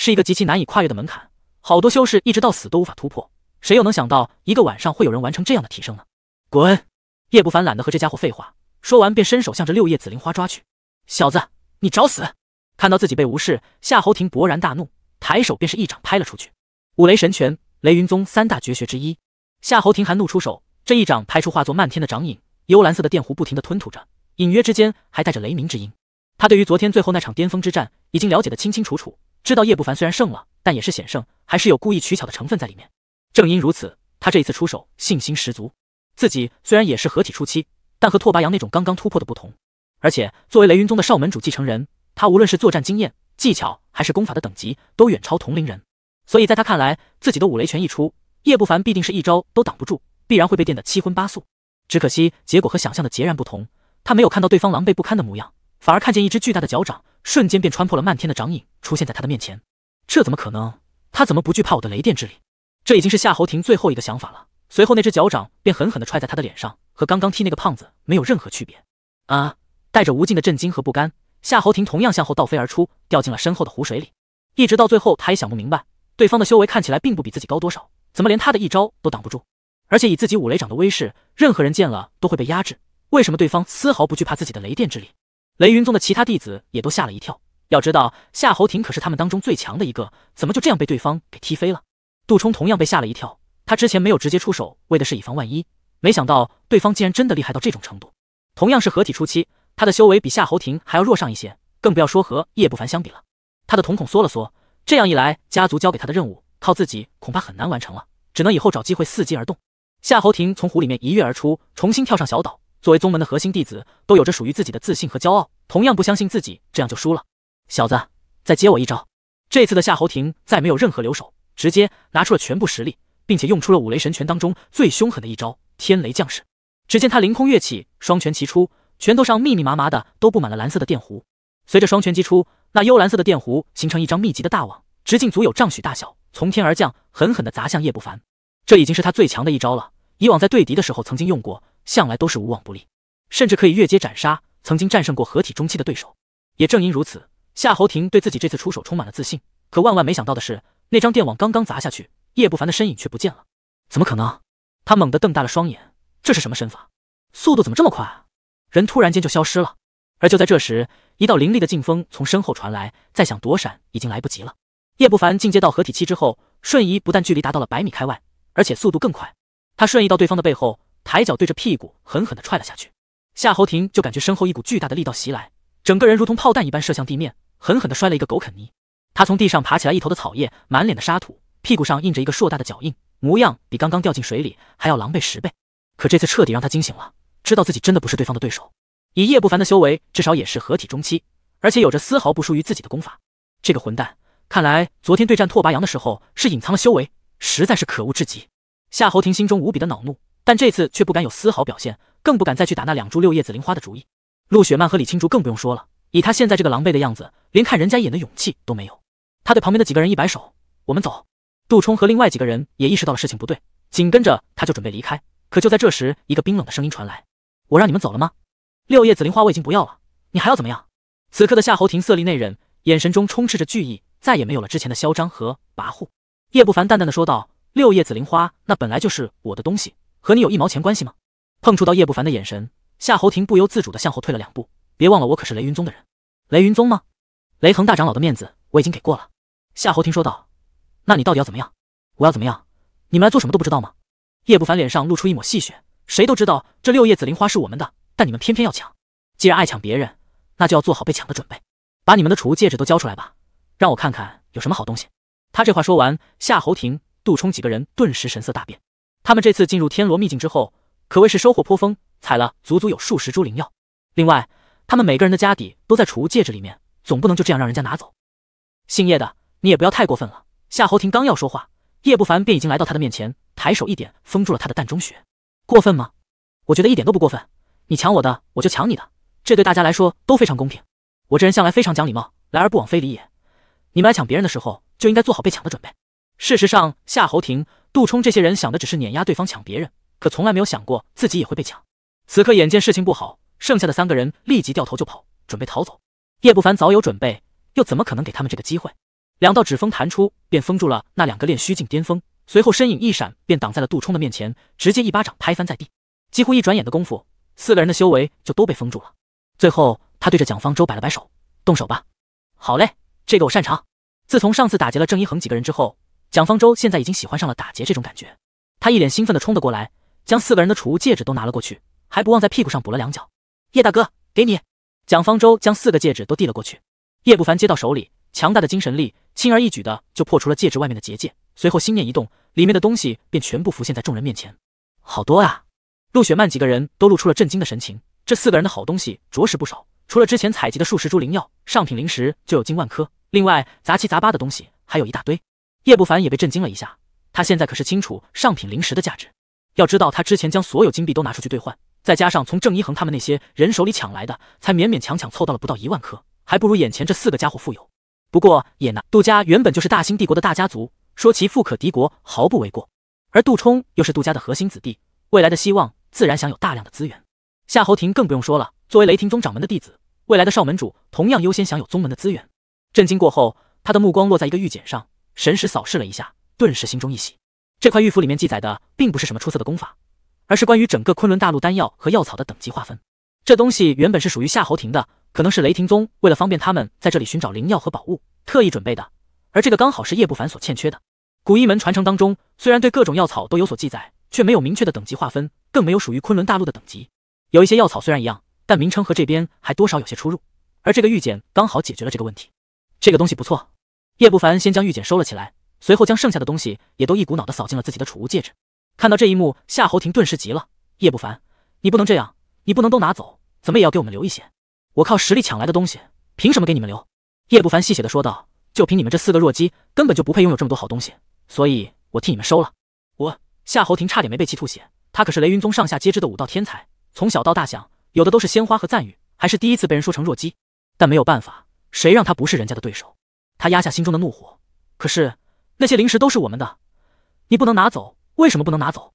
是一个极其难以跨越的门槛，好多修士一直到死都无法突破。谁又能想到一个晚上会有人完成这样的提升呢？滚！叶不凡懒得和这家伙废话，说完便伸手向着六叶紫灵花抓去。小子，你找死！看到自己被无视，夏侯庭勃然大怒，抬手便是一掌拍了出去。五雷神拳，雷云宗三大绝学之一。夏侯廷含怒出手，这一掌拍出，化作漫天的掌影，幽蓝色的电弧不停的吞吐着，隐约之间还带着雷鸣之音。他对于昨天最后那场巅峰之战已经了解的清清楚楚。知道叶不凡虽然胜了，但也是险胜，还是有故意取巧的成分在里面。正因如此，他这一次出手信心十足。自己虽然也是合体初期，但和拓跋阳那种刚刚突破的不同。而且作为雷云宗的少门主继承人，他无论是作战经验、技巧，还是功法的等级，都远超同龄人。所以在他看来，自己的五雷拳一出，叶不凡必定是一招都挡不住，必然会被电得七荤八素。只可惜结果和想象的截然不同，他没有看到对方狼狈不堪的模样，反而看见一只巨大的脚掌。瞬间便穿破了漫天的掌影，出现在他的面前。这怎么可能？他怎么不惧怕我的雷电之力？这已经是夏侯廷最后一个想法了。随后那只脚掌便狠狠地踹在他的脸上，和刚刚踢那个胖子没有任何区别。啊！带着无尽的震惊和不甘，夏侯廷同样向后倒飞而出，掉进了身后的湖水里。一直到最后，他也想不明白，对方的修为看起来并不比自己高多少，怎么连他的一招都挡不住？而且以自己五雷掌的威势，任何人见了都会被压制。为什么对方丝毫不惧怕自己的雷电之力？雷云宗的其他弟子也都吓了一跳，要知道夏侯廷可是他们当中最强的一个，怎么就这样被对方给踢飞了？杜冲同样被吓了一跳，他之前没有直接出手，为的是以防万一，没想到对方竟然真的厉害到这种程度。同样是合体初期，他的修为比夏侯廷还要弱上一些，更不要说和叶不凡相比了。他的瞳孔缩了缩，这样一来，家族交给他的任务，靠自己恐怕很难完成了，只能以后找机会伺机而动。夏侯廷从湖里面一跃而出，重新跳上小岛。作为宗门的核心弟子，都有着属于自己的自信和骄傲，同样不相信自己这样就输了。小子，再接我一招！这次的夏侯廷再没有任何留手，直接拿出了全部实力，并且用出了五雷神拳当中最凶狠的一招——天雷降世。只见他凌空跃起，双拳齐出，拳头上密密麻麻的都布满了蓝色的电弧。随着双拳击出，那幽蓝色的电弧形成一张密集的大网，直径足有丈许大小，从天而降，狠狠地砸向叶不凡。这已经是他最强的一招了，以往在对敌的时候曾经用过。向来都是无往不利，甚至可以越阶斩杀曾经战胜过合体中期的对手。也正因如此，夏侯廷对自己这次出手充满了自信。可万万没想到的是，那张电网刚刚砸下去，叶不凡的身影却不见了。怎么可能？他猛地瞪大了双眼，这是什么身法？速度怎么这么快？啊？人突然间就消失了。而就在这时，一道凌厉的劲风从身后传来，再想躲闪已经来不及了。叶不凡进阶到合体期之后，瞬移不但距离达到了百米开外，而且速度更快。他瞬移到对方的背后。抬脚对着屁股狠狠地踹了下去，夏侯廷就感觉身后一股巨大的力道袭来，整个人如同炮弹一般射向地面，狠狠地摔了一个狗啃泥。他从地上爬起来，一头的草叶，满脸的沙土，屁股上印着一个硕大的脚印，模样比刚刚掉进水里还要狼狈十倍。可这次彻底让他惊醒了，知道自己真的不是对方的对手。以叶不凡的修为，至少也是合体中期，而且有着丝毫不输于自己的功法。这个混蛋，看来昨天对战拓跋阳的时候是隐藏了修为，实在是可恶至极。夏侯廷心中无比的恼怒。但这次却不敢有丝毫表现，更不敢再去打那两株六叶紫灵花的主意。陆雪曼和李青竹更不用说了，以她现在这个狼狈的样子，连看人家一眼的勇气都没有。他对旁边的几个人一摆手：“我们走。”杜冲和另外几个人也意识到了事情不对，紧跟着他就准备离开。可就在这时，一个冰冷的声音传来：“我让你们走了吗？六叶紫灵花我已经不要了，你还要怎么样？”此刻的夏侯廷色厉内荏，眼神中充斥着惧意，再也没有了之前的嚣张和跋扈。叶不凡淡淡的说道：“六叶紫灵花那本来就是我的东西。”和你有一毛钱关系吗？碰触到叶不凡的眼神，夏侯廷不由自主的向后退了两步。别忘了，我可是雷云宗的人。雷云宗吗？雷恒大长老的面子我已经给过了。夏侯廷说道。那你到底要怎么样？我要怎么样？你们来做什么都不知道吗？叶不凡脸上露出一抹戏谑。谁都知道这六叶紫灵花是我们的，但你们偏偏要抢。既然爱抢别人，那就要做好被抢的准备。把你们的储物戒指都交出来吧，让我看看有什么好东西。他这话说完，夏侯廷、杜冲几个人顿时神色大变。他们这次进入天罗秘境之后，可谓是收获颇丰，采了足足有数十株灵药。另外，他们每个人的家底都在储物戒指里面，总不能就这样让人家拿走。姓叶的，你也不要太过分了。夏侯庭刚要说话，叶不凡便已经来到他的面前，抬手一点，封住了他的膻中穴。过分吗？我觉得一点都不过分。你抢我的，我就抢你的，这对大家来说都非常公平。我这人向来非常讲礼貌，来而不往非礼也。你们来抢别人的时候，就应该做好被抢的准备。事实上，夏侯庭……杜冲这些人想的只是碾压对方抢别人，可从来没有想过自己也会被抢。此刻眼见事情不好，剩下的三个人立即掉头就跑，准备逃走。叶不凡早有准备，又怎么可能给他们这个机会？两道指风弹出，便封住了那两个练虚境巅峰。随后身影一闪，便挡在了杜冲的面前，直接一巴掌拍翻在地。几乎一转眼的功夫，四个人的修为就都被封住了。最后他对着蒋方舟摆了摆手：“动手吧。”“好嘞，这个我擅长。”自从上次打劫了郑一恒几个人之后。蒋方舟现在已经喜欢上了打劫这种感觉，他一脸兴奋地冲了过来，将四个人的储物戒指都拿了过去，还不忘在屁股上补了两脚。叶大哥，给你！蒋方舟将四个戒指都递了过去，叶不凡接到手里，强大的精神力轻而易举的就破除了戒指外面的结界，随后心念一动，里面的东西便全部浮现在众人面前。好多啊！陆雪曼几个人都露出了震惊的神情，这四个人的好东西着实不少，除了之前采集的数十株灵药，上品灵石就有近万颗，另外杂七杂八的东西还有一大堆。叶不凡也被震惊了一下，他现在可是清楚上品灵石的价值。要知道，他之前将所有金币都拿出去兑换，再加上从郑一恒他们那些人手里抢来的，才勉勉强强凑到了不到一万颗，还不如眼前这四个家伙富有。不过也难，杜家原本就是大兴帝国的大家族，说其富可敌国毫不为过。而杜冲又是杜家的核心子弟，未来的希望自然享有大量的资源。夏侯廷更不用说了，作为雷霆宗掌门的弟子，未来的少门主同样优先享有宗门的资源。震惊过后，他的目光落在一个玉简上。神识扫视了一下，顿时心中一喜。这块玉符里面记载的并不是什么出色的功法，而是关于整个昆仑大陆丹药和药草的等级划分。这东西原本是属于夏侯廷的，可能是雷霆宗为了方便他们在这里寻找灵药和宝物，特意准备的。而这个刚好是叶不凡所欠缺的。古一门传承当中，虽然对各种药草都有所记载，却没有明确的等级划分，更没有属于昆仑大陆的等级。有一些药草虽然一样，但名称和这边还多少有些出入。而这个玉简刚好解决了这个问题。这个东西不错。叶不凡先将玉简收了起来，随后将剩下的东西也都一股脑的扫进了自己的储物戒指。看到这一幕，夏侯廷顿时急了：“叶不凡，你不能这样，你不能都拿走，怎么也要给我们留一些。我靠实力抢来的东西，凭什么给你们留？”叶不凡戏谑的说道：“就凭你们这四个弱鸡，根本就不配拥有这么多好东西，所以我替你们收了。”我夏侯廷差点没被气吐血。他可是雷云宗上下皆知的武道天才，从小到大想有的都是鲜花和赞誉，还是第一次被人说成弱鸡。但没有办法，谁让他不是人家的对手？他压下心中的怒火，可是那些零食都是我们的，你不能拿走，为什么不能拿走？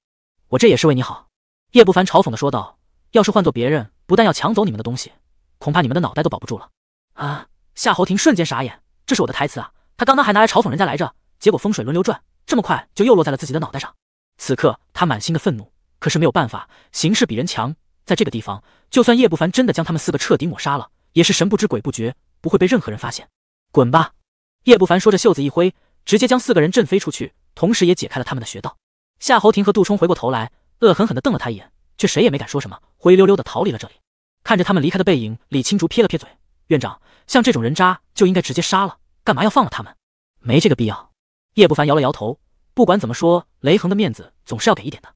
我这也是为你好。”叶不凡嘲讽的说道，“要是换做别人，不但要抢走你们的东西，恐怕你们的脑袋都保不住了。”啊！夏侯霆瞬间傻眼，这是我的台词啊！他刚刚还拿来嘲讽人家来着，结果风水轮流转，这么快就又落在了自己的脑袋上。此刻他满心的愤怒，可是没有办法，形势比人强，在这个地方，就算叶不凡真的将他们四个彻底抹杀了，也是神不知鬼不觉，不会被任何人发现。滚吧！叶不凡说着，袖子一挥，直接将四个人震飞出去，同时也解开了他们的穴道。夏侯廷和杜冲回过头来，恶狠狠地瞪了他一眼，却谁也没敢说什么，灰溜溜地逃离了这里。看着他们离开的背影，李青竹撇了撇嘴：“院长，像这种人渣就应该直接杀了，干嘛要放了他们？没这个必要。”叶不凡摇了摇头：“不管怎么说，雷恒的面子总是要给一点的。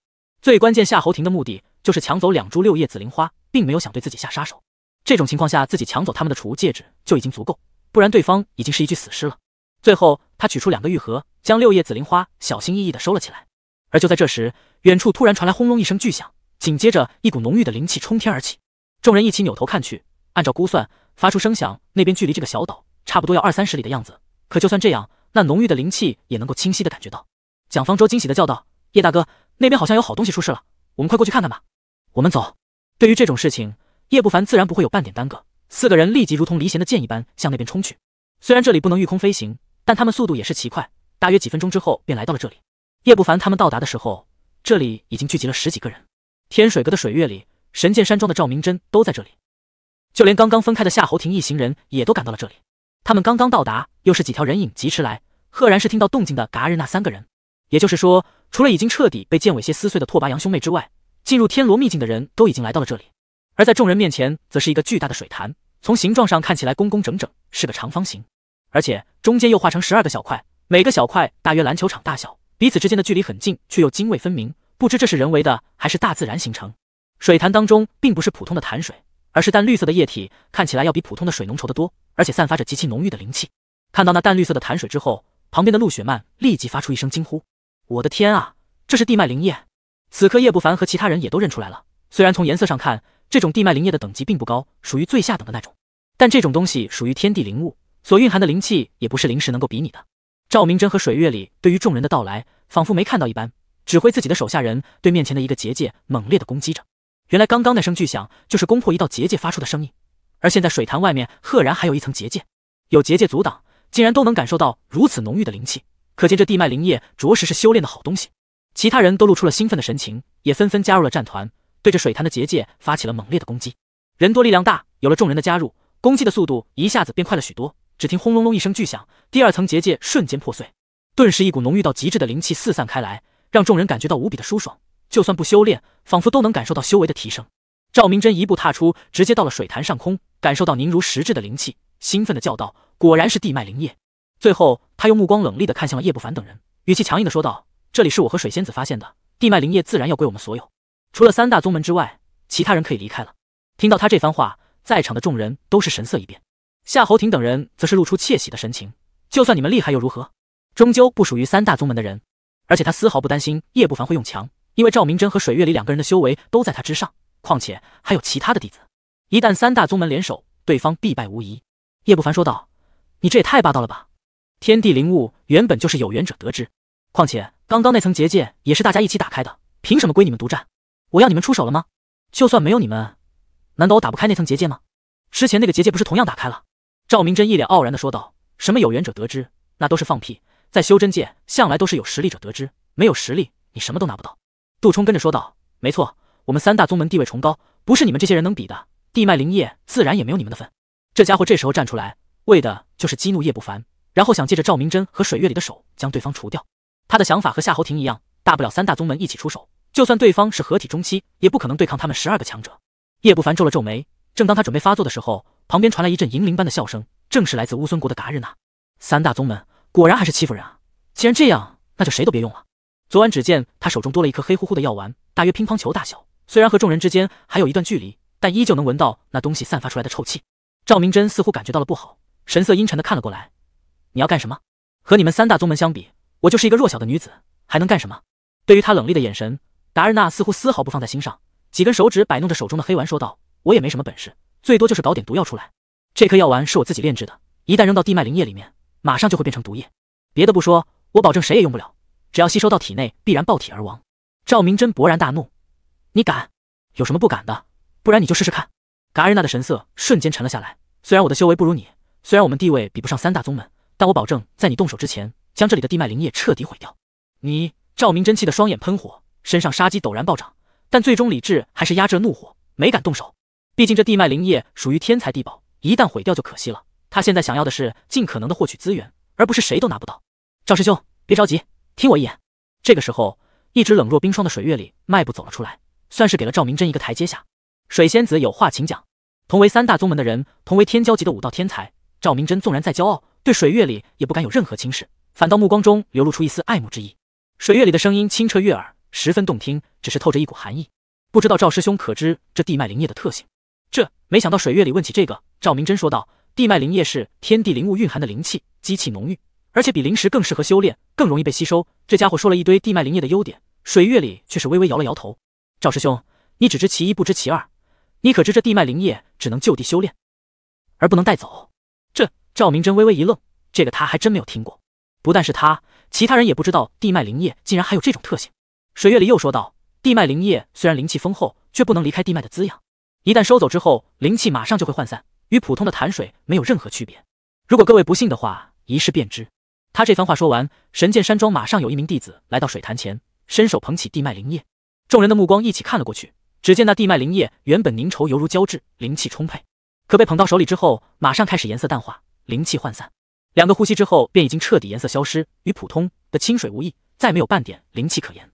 最关键，夏侯廷的目的就是抢走两株六叶紫灵花，并没有想对自己下杀手。这种情况下，自己抢走他们的储物戒指就已经足够。”不然对方已经是一具死尸了。最后，他取出两个玉盒，将六叶紫灵花小心翼翼的收了起来。而就在这时，远处突然传来轰隆一声巨响，紧接着一股浓郁的灵气冲天而起。众人一起扭头看去，按照估算，发出声响那边距离这个小岛差不多要二三十里的样子。可就算这样，那浓郁的灵气也能够清晰的感觉到。蒋方舟惊喜的叫道：“叶大哥，那边好像有好东西出事了，我们快过去看看吧！”我们走。对于这种事情，叶不凡自然不会有半点耽搁。四个人立即如同离弦的箭一般向那边冲去。虽然这里不能御空飞行，但他们速度也是奇快，大约几分钟之后便来到了这里。叶不凡他们到达的时候，这里已经聚集了十几个人。天水阁的水月里、神剑山庄的赵明真都在这里，就连刚刚分开的夏侯廷一行人也都赶到了这里。他们刚刚到达，又是几条人影疾驰来，赫然是听到动静的嘎日那三个人。也就是说，除了已经彻底被剑尾蝎撕碎的拓跋阳兄妹之外，进入天罗秘境的人都已经来到了这里。而在众人面前，则是一个巨大的水潭，从形状上看起来工工整整，是个长方形，而且中间又划成十二个小块，每个小块大约篮球场大小，彼此之间的距离很近，却又泾渭分明。不知这是人为的还是大自然形成。水潭当中并不是普通的潭水，而是淡绿色的液体，看起来要比普通的水浓稠得多，而且散发着极其浓郁的灵气。看到那淡绿色的潭水之后，旁边的陆雪漫立即发出一声惊呼：“我的天啊，这是地脉灵液！”此刻，叶不凡和其他人也都认出来了，虽然从颜色上看。这种地脉灵液的等级并不高，属于最下等的那种。但这种东西属于天地灵物，所蕴含的灵气也不是灵石能够比拟的。赵明真和水月里对于众人的到来，仿佛没看到一般，指挥自己的手下人对面前的一个结界猛烈的攻击着。原来刚刚那声巨响就是攻破一道结界发出的声音，而现在水潭外面赫然还有一层结界，有结界阻挡，竟然都能感受到如此浓郁的灵气，可见这地脉灵液着实是修炼的好东西。其他人都露出了兴奋的神情，也纷纷加入了战团。对着水潭的结界发起了猛烈的攻击，人多力量大，有了众人的加入，攻击的速度一下子便快了许多。只听轰隆隆一声巨响，第二层结界瞬间破碎，顿时一股浓郁到极致的灵气四散开来，让众人感觉到无比的舒爽，就算不修炼，仿佛都能感受到修为的提升。赵明真一步踏出，直接到了水潭上空，感受到凝如实质的灵气，兴奋的叫道：“果然是地脉灵液！”最后，他用目光冷厉的看向了叶不凡等人，语气强硬的说道：“这里是我和水仙子发现的地脉灵液，自然要归我们所有。”除了三大宗门之外，其他人可以离开了。听到他这番话，在场的众人都是神色一变，夏侯廷等人则是露出窃喜的神情。就算你们厉害又如何？终究不属于三大宗门的人。而且他丝毫不担心叶不凡会用强，因为赵明真和水月里两个人的修为都在他之上，况且还有其他的弟子。一旦三大宗门联手，对方必败无疑。叶不凡说道：“你这也太霸道了吧！天地灵物原本就是有缘者得之，况且刚刚那层结界也是大家一起打开的，凭什么归你们独占？”我要你们出手了吗？就算没有你们，难道我打不开那层结界吗？之前那个结界不是同样打开了？赵明真一脸傲然的说道：“什么有缘者得知，那都是放屁。在修真界，向来都是有实力者得知，没有实力，你什么都拿不到。”杜冲跟着说道：“没错，我们三大宗门地位崇高，不是你们这些人能比的。地脉灵液自然也没有你们的份。”这家伙这时候站出来，为的就是激怒叶不凡，然后想借着赵明真和水月里的手将对方除掉。他的想法和夏侯廷一样，大不了三大宗门一起出手。就算对方是合体中期，也不可能对抗他们十二个强者。叶不凡皱了皱眉，正当他准备发作的时候，旁边传来一阵银铃般的笑声，正是来自乌孙国的嘎日娜。三大宗门果然还是欺负人啊！既然这样，那就谁都别用了。昨晚只见他手中多了一颗黑乎乎的药丸，大约乒乓球大小。虽然和众人之间还有一段距离，但依旧能闻到那东西散发出来的臭气。赵明真似乎感觉到了不好，神色阴沉的看了过来。你要干什么？和你们三大宗门相比，我就是一个弱小的女子，还能干什么？对于他冷厉的眼神。达日娜似乎丝毫不放在心上，几根手指摆弄着手中的黑丸，说道：“我也没什么本事，最多就是搞点毒药出来。这颗药丸是我自己炼制的，一旦扔到地脉灵液里面，马上就会变成毒液。别的不说，我保证谁也用不了，只要吸收到体内，必然爆体而亡。”赵明真勃然大怒：“你敢？有什么不敢的？不然你就试试看！”达日娜的神色瞬间沉了下来。虽然我的修为不如你，虽然我们地位比不上三大宗门，但我保证，在你动手之前，将这里的地脉灵液彻底毁掉。你，赵明真气得双眼喷火。身上杀机陡然暴涨，但最终理智还是压制了怒火，没敢动手。毕竟这地脉灵液属于天才地宝，一旦毁掉就可惜了。他现在想要的是尽可能的获取资源，而不是谁都拿不到。赵师兄，别着急，听我一言。这个时候，一直冷若冰霜的水月里迈步走了出来，算是给了赵明真一个台阶下。水仙子有话请讲。同为三大宗门的人，同为天骄级的武道天才，赵明真纵然再骄傲，对水月里也不敢有任何轻视，反倒目光中流露出一丝爱慕之意。水月里的声音清澈悦耳。十分动听，只是透着一股寒意。不知道赵师兄可知这地脉灵液的特性？这没想到水月里问起这个，赵明真说道：“地脉灵液是天地灵物蕴含的灵气，机气浓郁，而且比灵石更适合修炼，更容易被吸收。”这家伙说了一堆地脉灵液的优点，水月里却是微微摇了摇头：“赵师兄，你只知其一，不知其二。你可知这地脉灵液只能就地修炼，而不能带走？”这赵明真微微一愣，这个他还真没有听过。不但是他，其他人也不知道地脉灵液竟然还有这种特性。水月离又说道：“地脉灵液虽然灵气丰厚，却不能离开地脉的滋养。一旦收走之后，灵气马上就会涣散，与普通的潭水没有任何区别。如果各位不信的话，一试便知。”他这番话说完，神剑山庄马上有一名弟子来到水潭前，伸手捧起地脉灵液。众人的目光一起看了过去，只见那地脉灵液原本凝稠犹如胶质，灵气充沛，可被捧到手里之后，马上开始颜色淡化，灵气涣散。两个呼吸之后，便已经彻底颜色消失，与普通的清水无异，再没有半点灵气可言。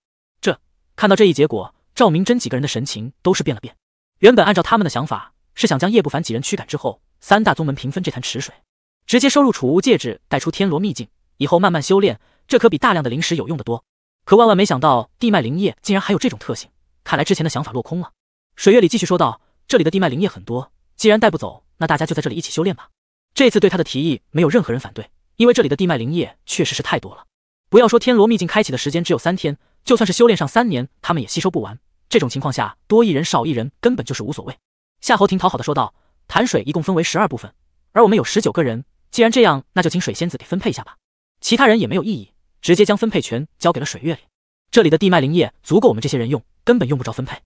看到这一结果，赵明真几个人的神情都是变了变。原本按照他们的想法，是想将叶不凡几人驱赶之后，三大宗门平分这潭池水，直接收入储物戒指，带出天罗秘境，以后慢慢修炼。这可比大量的灵石有用的多。可万万没想到，地脉灵液竟然还有这种特性，看来之前的想法落空了。水月里继续说道：“这里的地脉灵液很多，既然带不走，那大家就在这里一起修炼吧。”这次对他的提议没有任何人反对，因为这里的地脉灵液确实是太多了。不要说天罗秘境开启的时间只有三天。就算是修炼上三年，他们也吸收不完。这种情况下，多一人少一人根本就是无所谓。夏侯廷讨好的说道：“潭水一共分为十二部分，而我们有十九个人。既然这样，那就请水仙子给分配一下吧。其他人也没有异议，直接将分配权交给了水月里。这里的地脉灵液足够我们这些人用，根本用不着分配。”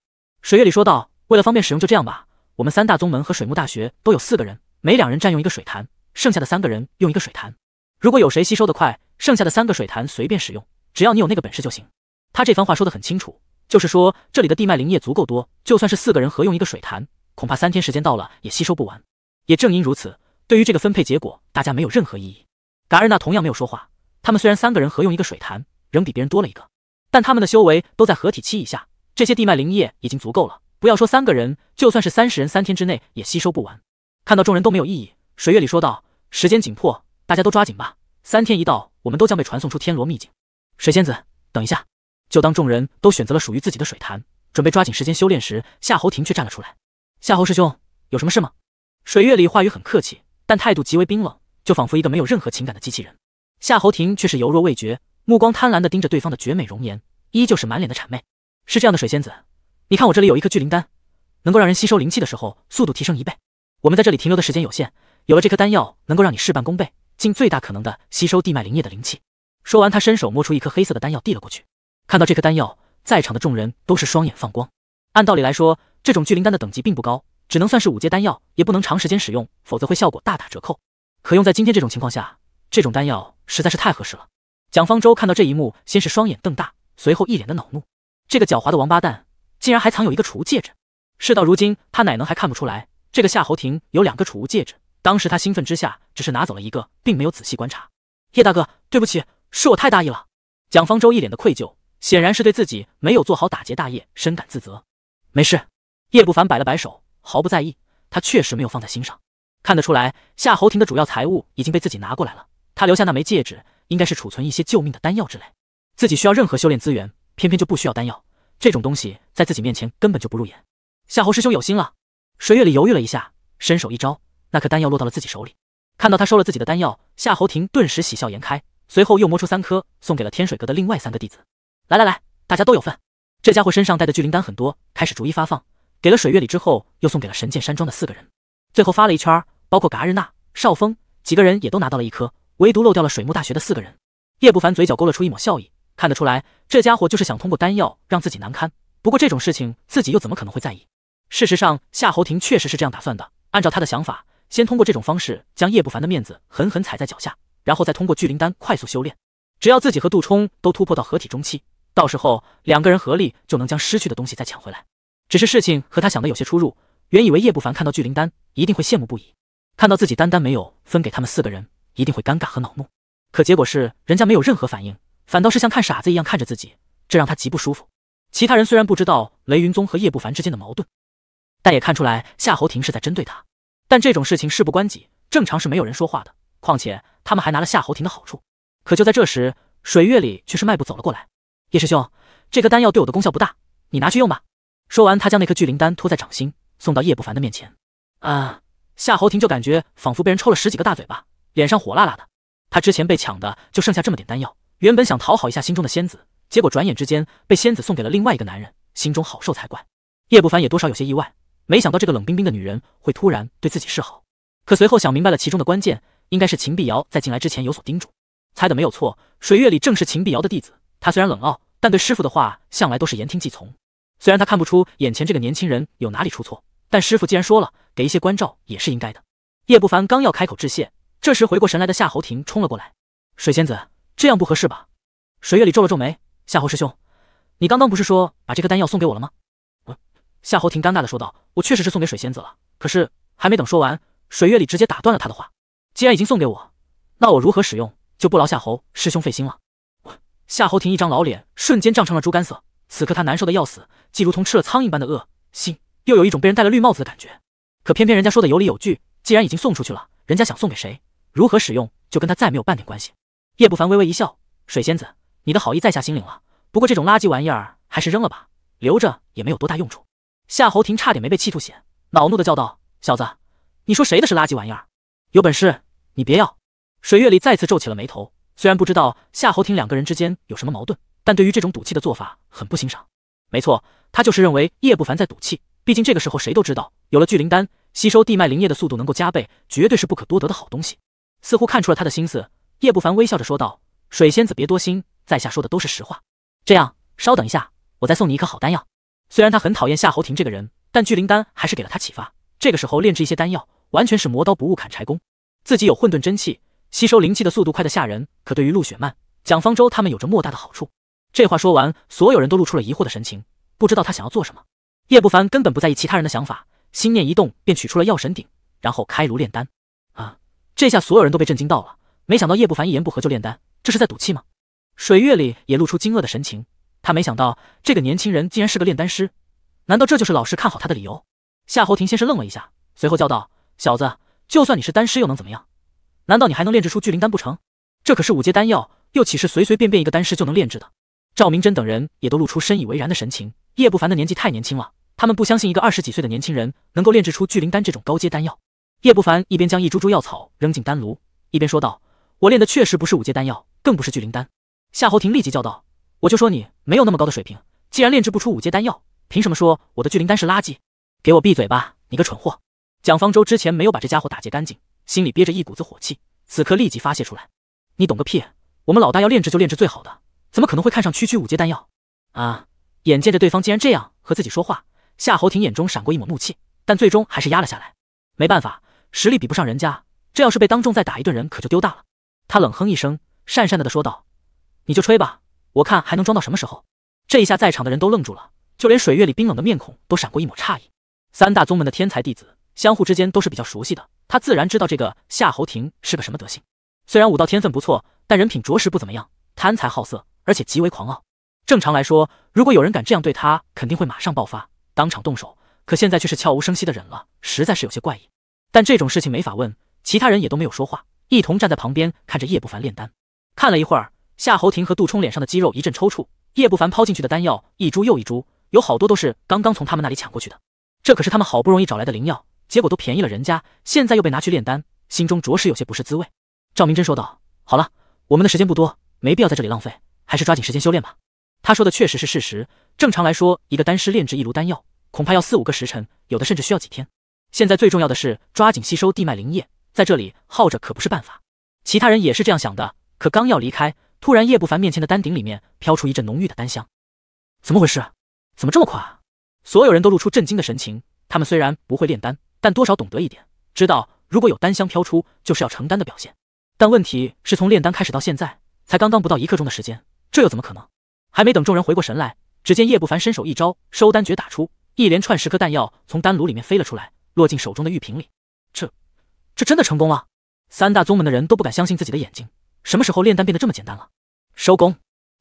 水月里说道：“为了方便使用，就这样吧。我们三大宗门和水木大学都有四个人，每两人占用一个水潭，剩下的三个人用一个水潭。如果有谁吸收的快，剩下的三个水潭随便使用，只要你有那个本事就行。”他这番话说得很清楚，就是说这里的地脉灵液足够多，就算是四个人合用一个水潭，恐怕三天时间到了也吸收不完。也正因如此，对于这个分配结果，大家没有任何异议。嘎日娜同样没有说话。他们虽然三个人合用一个水潭，仍比别人多了一个，但他们的修为都在合体期以下，这些地脉灵液已经足够了。不要说三个人，就算是三十人，三天之内也吸收不完。看到众人都没有异议，水月里说道：“时间紧迫，大家都抓紧吧。三天一到，我们都将被传送出天罗秘境。”水仙子，等一下。就当众人都选择了属于自己的水潭，准备抓紧时间修炼时，夏侯廷却站了出来。夏侯师兄，有什么事吗？水月里话语很客气，但态度极为冰冷，就仿佛一个没有任何情感的机器人。夏侯廷却是犹若未觉，目光贪婪地盯着对方的绝美容颜，依旧是满脸的谄媚。是这样的，水仙子，你看我这里有一颗聚灵丹，能够让人吸收灵气的时候速度提升一倍。我们在这里停留的时间有限，有了这颗丹药，能够让你事半功倍，尽最大可能的吸收地脉灵液的灵气。说完，他伸手摸出一颗黑色的丹药，递了过去。看到这颗丹药，在场的众人都是双眼放光。按道理来说，这种聚灵丹的等级并不高，只能算是五阶丹药，也不能长时间使用，否则会效果大打折扣。可用在今天这种情况下，这种丹药实在是太合适了。蒋方舟看到这一幕，先是双眼瞪大，随后一脸的恼怒。这个狡猾的王八蛋，竟然还藏有一个储物戒指。事到如今，他哪能还看不出来？这个夏侯廷有两个储物戒指，当时他兴奋之下，只是拿走了一个，并没有仔细观察。叶大哥，对不起，是我太大意了。蒋方舟一脸的愧疚。显然是对自己没有做好打劫大业深感自责。没事，叶不凡摆了摆手，毫不在意。他确实没有放在心上。看得出来，夏侯庭的主要财物已经被自己拿过来了。他留下那枚戒指，应该是储存一些救命的丹药之类。自己需要任何修炼资源，偏偏就不需要丹药这种东西，在自己面前根本就不入眼。夏侯师兄有心了。水月里犹豫了一下，伸手一招，那颗丹药落到了自己手里。看到他收了自己的丹药，夏侯庭顿时喜笑颜开，随后又摸出三颗，送给了天水阁的另外三个弟子。来来来，大家都有份。这家伙身上带的聚灵丹很多，开始逐一发放，给了水月里之后，又送给了神剑山庄的四个人。最后发了一圈，包括嘎日娜、少峰几个人也都拿到了一颗，唯独漏掉了水木大学的四个人。叶不凡嘴角勾勒出一抹笑意，看得出来，这家伙就是想通过丹药让自己难堪。不过这种事情，自己又怎么可能会在意？事实上，夏侯廷确实是这样打算的。按照他的想法，先通过这种方式将叶不凡的面子狠狠踩在脚下，然后再通过聚灵丹快速修炼，只要自己和杜冲都突破到合体中期。到时候两个人合力就能将失去的东西再抢回来。只是事情和他想的有些出入，原以为叶不凡看到聚灵丹一定会羡慕不已，看到自己单单没有分给他们四个人，一定会尴尬和恼怒。可结果是人家没有任何反应，反倒是像看傻子一样看着自己，这让他极不舒服。其他人虽然不知道雷云宗和叶不凡之间的矛盾，但也看出来夏侯廷是在针对他。但这种事情事不关己，正常是没有人说话的。况且他们还拿了夏侯廷的好处。可就在这时，水月里却是迈步走了过来。叶师兄，这颗丹药对我的功效不大，你拿去用吧。说完，他将那颗聚灵丹托在掌心，送到叶不凡的面前。啊！夏侯廷就感觉仿佛被人抽了十几个大嘴巴，脸上火辣辣的。他之前被抢的就剩下这么点丹药，原本想讨好一下心中的仙子，结果转眼之间被仙子送给了另外一个男人，心中好受才怪。叶不凡也多少有些意外，没想到这个冷冰冰的女人会突然对自己示好。可随后想明白了其中的关键，应该是秦碧瑶在进来之前有所叮嘱。猜的没有错，水月里正是秦碧瑶的弟子。他虽然冷傲，但对师傅的话向来都是言听计从。虽然他看不出眼前这个年轻人有哪里出错，但师傅既然说了，给一些关照也是应该的。叶不凡刚要开口致谢，这时回过神来的夏侯廷冲了过来：“水仙子，这样不合适吧？”水月里皱了皱眉：“夏侯师兄，你刚刚不是说把这颗丹药送给我了吗？”夏侯廷尴尬的说道：“我确实是送给水仙子了。”可是还没等说完，水月里直接打断了他的话：“既然已经送给我，那我如何使用就不劳夏侯师兄费心了。”夏侯廷一张老脸瞬间涨成了猪肝色，此刻他难受的要死，既如同吃了苍蝇般的恶心，又有一种被人戴了绿帽子的感觉。可偏偏人家说的有理有据，既然已经送出去了，人家想送给谁，如何使用，就跟他再没有半点关系。叶不凡微微一笑：“水仙子，你的好意在下心领了，不过这种垃圾玩意儿还是扔了吧，留着也没有多大用处。”夏侯廷差点没被气吐血，恼怒的叫道：“小子，你说谁的是垃圾玩意儿？有本事你别要！”水月里再次皱起了眉头。虽然不知道夏侯廷两个人之间有什么矛盾，但对于这种赌气的做法很不欣赏。没错，他就是认为叶不凡在赌气。毕竟这个时候谁都知道，有了聚灵丹，吸收地脉灵液的速度能够加倍，绝对是不可多得的好东西。似乎看出了他的心思，叶不凡微笑着说道：“水仙子，别多心，在下说的都是实话。这样，稍等一下，我再送你一颗好丹药。”虽然他很讨厌夏侯廷这个人，但聚灵丹还是给了他启发。这个时候炼制一些丹药，完全是磨刀不误砍柴工。自己有混沌真气。吸收灵气的速度快得吓人，可对于陆雪曼、蒋方舟他们有着莫大的好处。这话说完，所有人都露出了疑惑的神情，不知道他想要做什么。叶不凡根本不在意其他人的想法，心念一动便取出了药神鼎，然后开炉炼丹。啊！这下所有人都被震惊到了，没想到叶不凡一言不合就炼丹，这是在赌气吗？水月里也露出惊愕的神情，他没想到这个年轻人竟然是个炼丹师，难道这就是老师看好他的理由？夏侯廷先是愣了一下，随后叫道：“小子，就算你是丹师，又能怎么样？”难道你还能炼制出聚灵丹不成？这可是五阶丹药，又岂是随随便便一个丹师就能炼制的？赵明真等人也都露出深以为然的神情。叶不凡的年纪太年轻了，他们不相信一个二十几岁的年轻人能够炼制出聚灵丹这种高阶丹药。叶不凡一边将一株株药草扔进丹炉，一边说道：“我炼的确实不是五阶丹药，更不是聚灵丹。”夏侯廷立即叫道：“我就说你没有那么高的水平，既然炼制不出五阶丹药，凭什么说我的聚灵丹是垃圾？给我闭嘴吧，你个蠢货！”蒋方舟之前没有把这家伙打劫干净。心里憋着一股子火气，此刻立即发泄出来。你懂个屁！我们老大要炼制就炼制最好的，怎么可能会看上区区五阶丹药？啊！眼见着对方竟然这样和自己说话，夏侯廷眼中闪过一抹怒气，但最终还是压了下来。没办法，实力比不上人家，这要是被当众再打一顿人，可就丢大了。他冷哼一声，讪讪的的说道：“你就吹吧，我看还能装到什么时候。”这一下，在场的人都愣住了，就连水月里冰冷的面孔都闪过一抹诧异。三大宗门的天才弟子，相互之间都是比较熟悉的。他自然知道这个夏侯廷是个什么德行，虽然武道天分不错，但人品着实不怎么样，贪财好色，而且极为狂傲。正常来说，如果有人敢这样对他，肯定会马上爆发，当场动手。可现在却是悄无声息的忍了，实在是有些怪异。但这种事情没法问，其他人也都没有说话，一同站在旁边看着叶不凡炼丹。看了一会儿，夏侯廷和杜冲脸上的肌肉一阵抽搐。叶不凡抛进去的丹药一株又一株，有好多都是刚刚从他们那里抢过去的，这可是他们好不容易找来的灵药。结果都便宜了人家，现在又被拿去炼丹，心中着实有些不是滋味。赵明真说道：“好了，我们的时间不多，没必要在这里浪费，还是抓紧时间修炼吧。”他说的确实是事实。正常来说，一个丹师炼制一炉丹药，恐怕要四五个时辰，有的甚至需要几天。现在最重要的是抓紧吸收地脉灵液，在这里耗着可不是办法。其他人也是这样想的。可刚要离开，突然叶不凡面前的丹鼎里面飘出一阵浓郁的丹香，怎么回事？怎么这么快？所有人都露出震惊的神情。他们虽然不会炼丹，但多少懂得一点，知道如果有丹香飘出，就是要承担的表现。但问题是从炼丹开始到现在，才刚刚不到一刻钟的时间，这又怎么可能？还没等众人回过神来，只见叶不凡伸手一招，收丹诀打出，一连串十颗丹药从丹炉里面飞了出来，落进手中的玉瓶里。这，这真的成功了？三大宗门的人都不敢相信自己的眼睛，什么时候炼丹变得这么简单了？收工！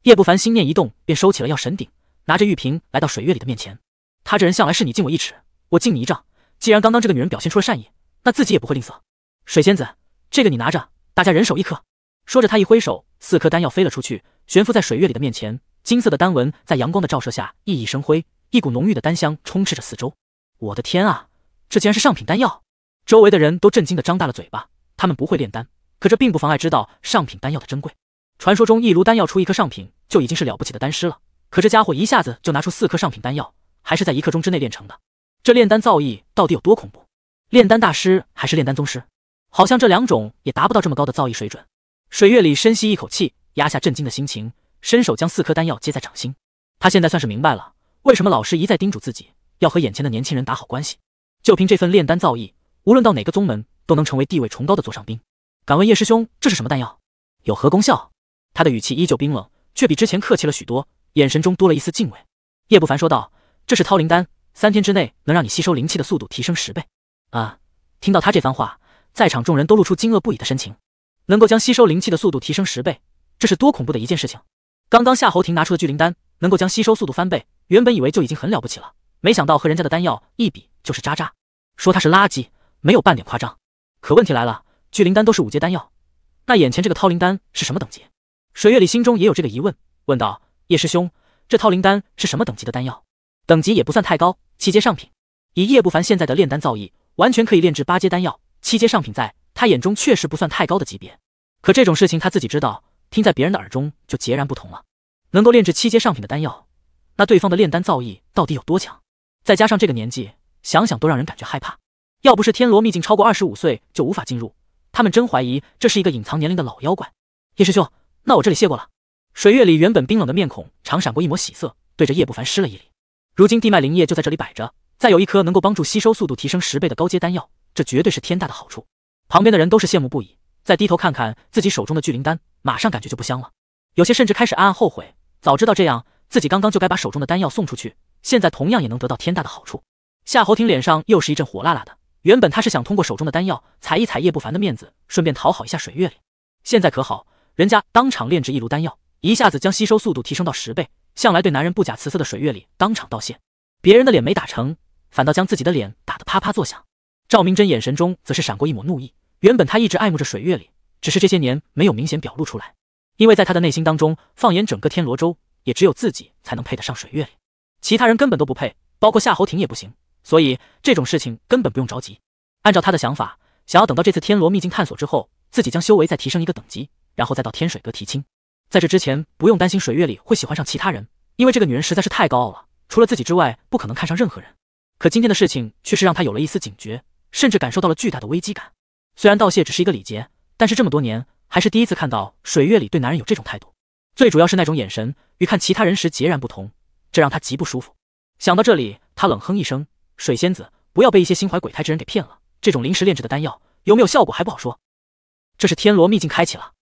叶不凡心念一动，便收起了药神鼎，拿着玉瓶来到水月里的面前。他这人向来是你敬我一尺，我敬你一丈。既然刚刚这个女人表现出了善意，那自己也不会吝啬。水仙子，这个你拿着，大家人手一颗。说着，他一挥手，四颗丹药飞了出去，悬浮在水月里的面前，金色的丹纹在阳光的照射下熠熠生辉，一股浓郁的丹香充斥着四周。我的天啊，这竟然是上品丹药！周围的人都震惊的张大了嘴巴。他们不会炼丹，可这并不妨碍知道上品丹药的珍贵。传说中一炉丹药出一颗上品就已经是了不起的丹师了，可这家伙一下子就拿出四颗上品丹药，还是在一刻钟之内炼成的。这炼丹造诣到底有多恐怖？炼丹大师还是炼丹宗师？好像这两种也达不到这么高的造诣水准。水月里深吸一口气，压下震惊的心情，伸手将四颗丹药接在掌心。他现在算是明白了，为什么老师一再叮嘱自己要和眼前的年轻人打好关系。就凭这份炼丹造诣，无论到哪个宗门，都能成为地位崇高的座上宾。敢问叶师兄，这是什么丹药？有何功效？他的语气依旧冰冷，却比之前客气了许多，眼神中多了一丝敬畏。叶不凡说道：“这是掏灵丹。”三天之内能让你吸收灵气的速度提升十倍啊！听到他这番话，在场众人都露出惊愕不已的神情。能够将吸收灵气的速度提升十倍，这是多恐怖的一件事情！刚刚夏侯廷拿出的聚灵丹，能够将吸收速度翻倍，原本以为就已经很了不起了，没想到和人家的丹药一比就是渣渣，说他是垃圾没有半点夸张。可问题来了，聚灵丹都是五阶丹药，那眼前这个掏灵丹是什么等级？水月里心中也有这个疑问，问道：“叶师兄，这掏灵丹是什么等级的丹药？”等级也不算太高，七阶上品。以叶不凡现在的炼丹造诣，完全可以炼制八阶丹药。七阶上品在他眼中确实不算太高的级别，可这种事情他自己知道，听在别人的耳中就截然不同了。能够炼制七阶上品的丹药，那对方的炼丹造诣到底有多强？再加上这个年纪，想想都让人感觉害怕。要不是天罗秘境超过二十五岁就无法进入，他们真怀疑这是一个隐藏年龄的老妖怪。叶师兄，那我这里谢过了。水月里原本冰冷的面孔，常闪过一抹喜色，对着叶不凡施了一礼。如今地脉灵液就在这里摆着，再有一颗能够帮助吸收速度提升十倍的高阶丹药，这绝对是天大的好处。旁边的人都是羡慕不已，再低头看看自己手中的聚灵丹，马上感觉就不香了。有些甚至开始暗暗后悔，早知道这样，自己刚刚就该把手中的丹药送出去，现在同样也能得到天大的好处。夏侯廷脸上又是一阵火辣辣的，原本他是想通过手中的丹药踩一踩叶不凡的面子，顺便讨好一下水月里，现在可好，人家当场炼制一炉丹药，一下子将吸收速度提升到十倍。向来对男人不假辞色的水月里当场道谢，别人的脸没打成，反倒将自己的脸打得啪啪作响。赵明真眼神中则是闪过一抹怒意。原本他一直爱慕着水月里，只是这些年没有明显表露出来，因为在他的内心当中，放眼整个天罗州，也只有自己才能配得上水月里，其他人根本都不配，包括夏侯廷也不行。所以这种事情根本不用着急。按照他的想法，想要等到这次天罗秘境探索之后，自己将修为再提升一个等级，然后再到天水阁提亲。在这之前，不用担心水月里会喜欢上其他人，因为这个女人实在是太高傲了，除了自己之外，不可能看上任何人。可今天的事情却是让她有了一丝警觉，甚至感受到了巨大的危机感。虽然道谢只是一个礼节，但是这么多年，还是第一次看到水月里对男人有这种态度。最主要是那种眼神，与看其他人时截然不同，这让她极不舒服。想到这里，他冷哼一声：“水仙子，不要被一些心怀鬼胎之人给骗了。这种临时炼制的丹药，有没有效果还不好说。”这是天罗秘境开启了。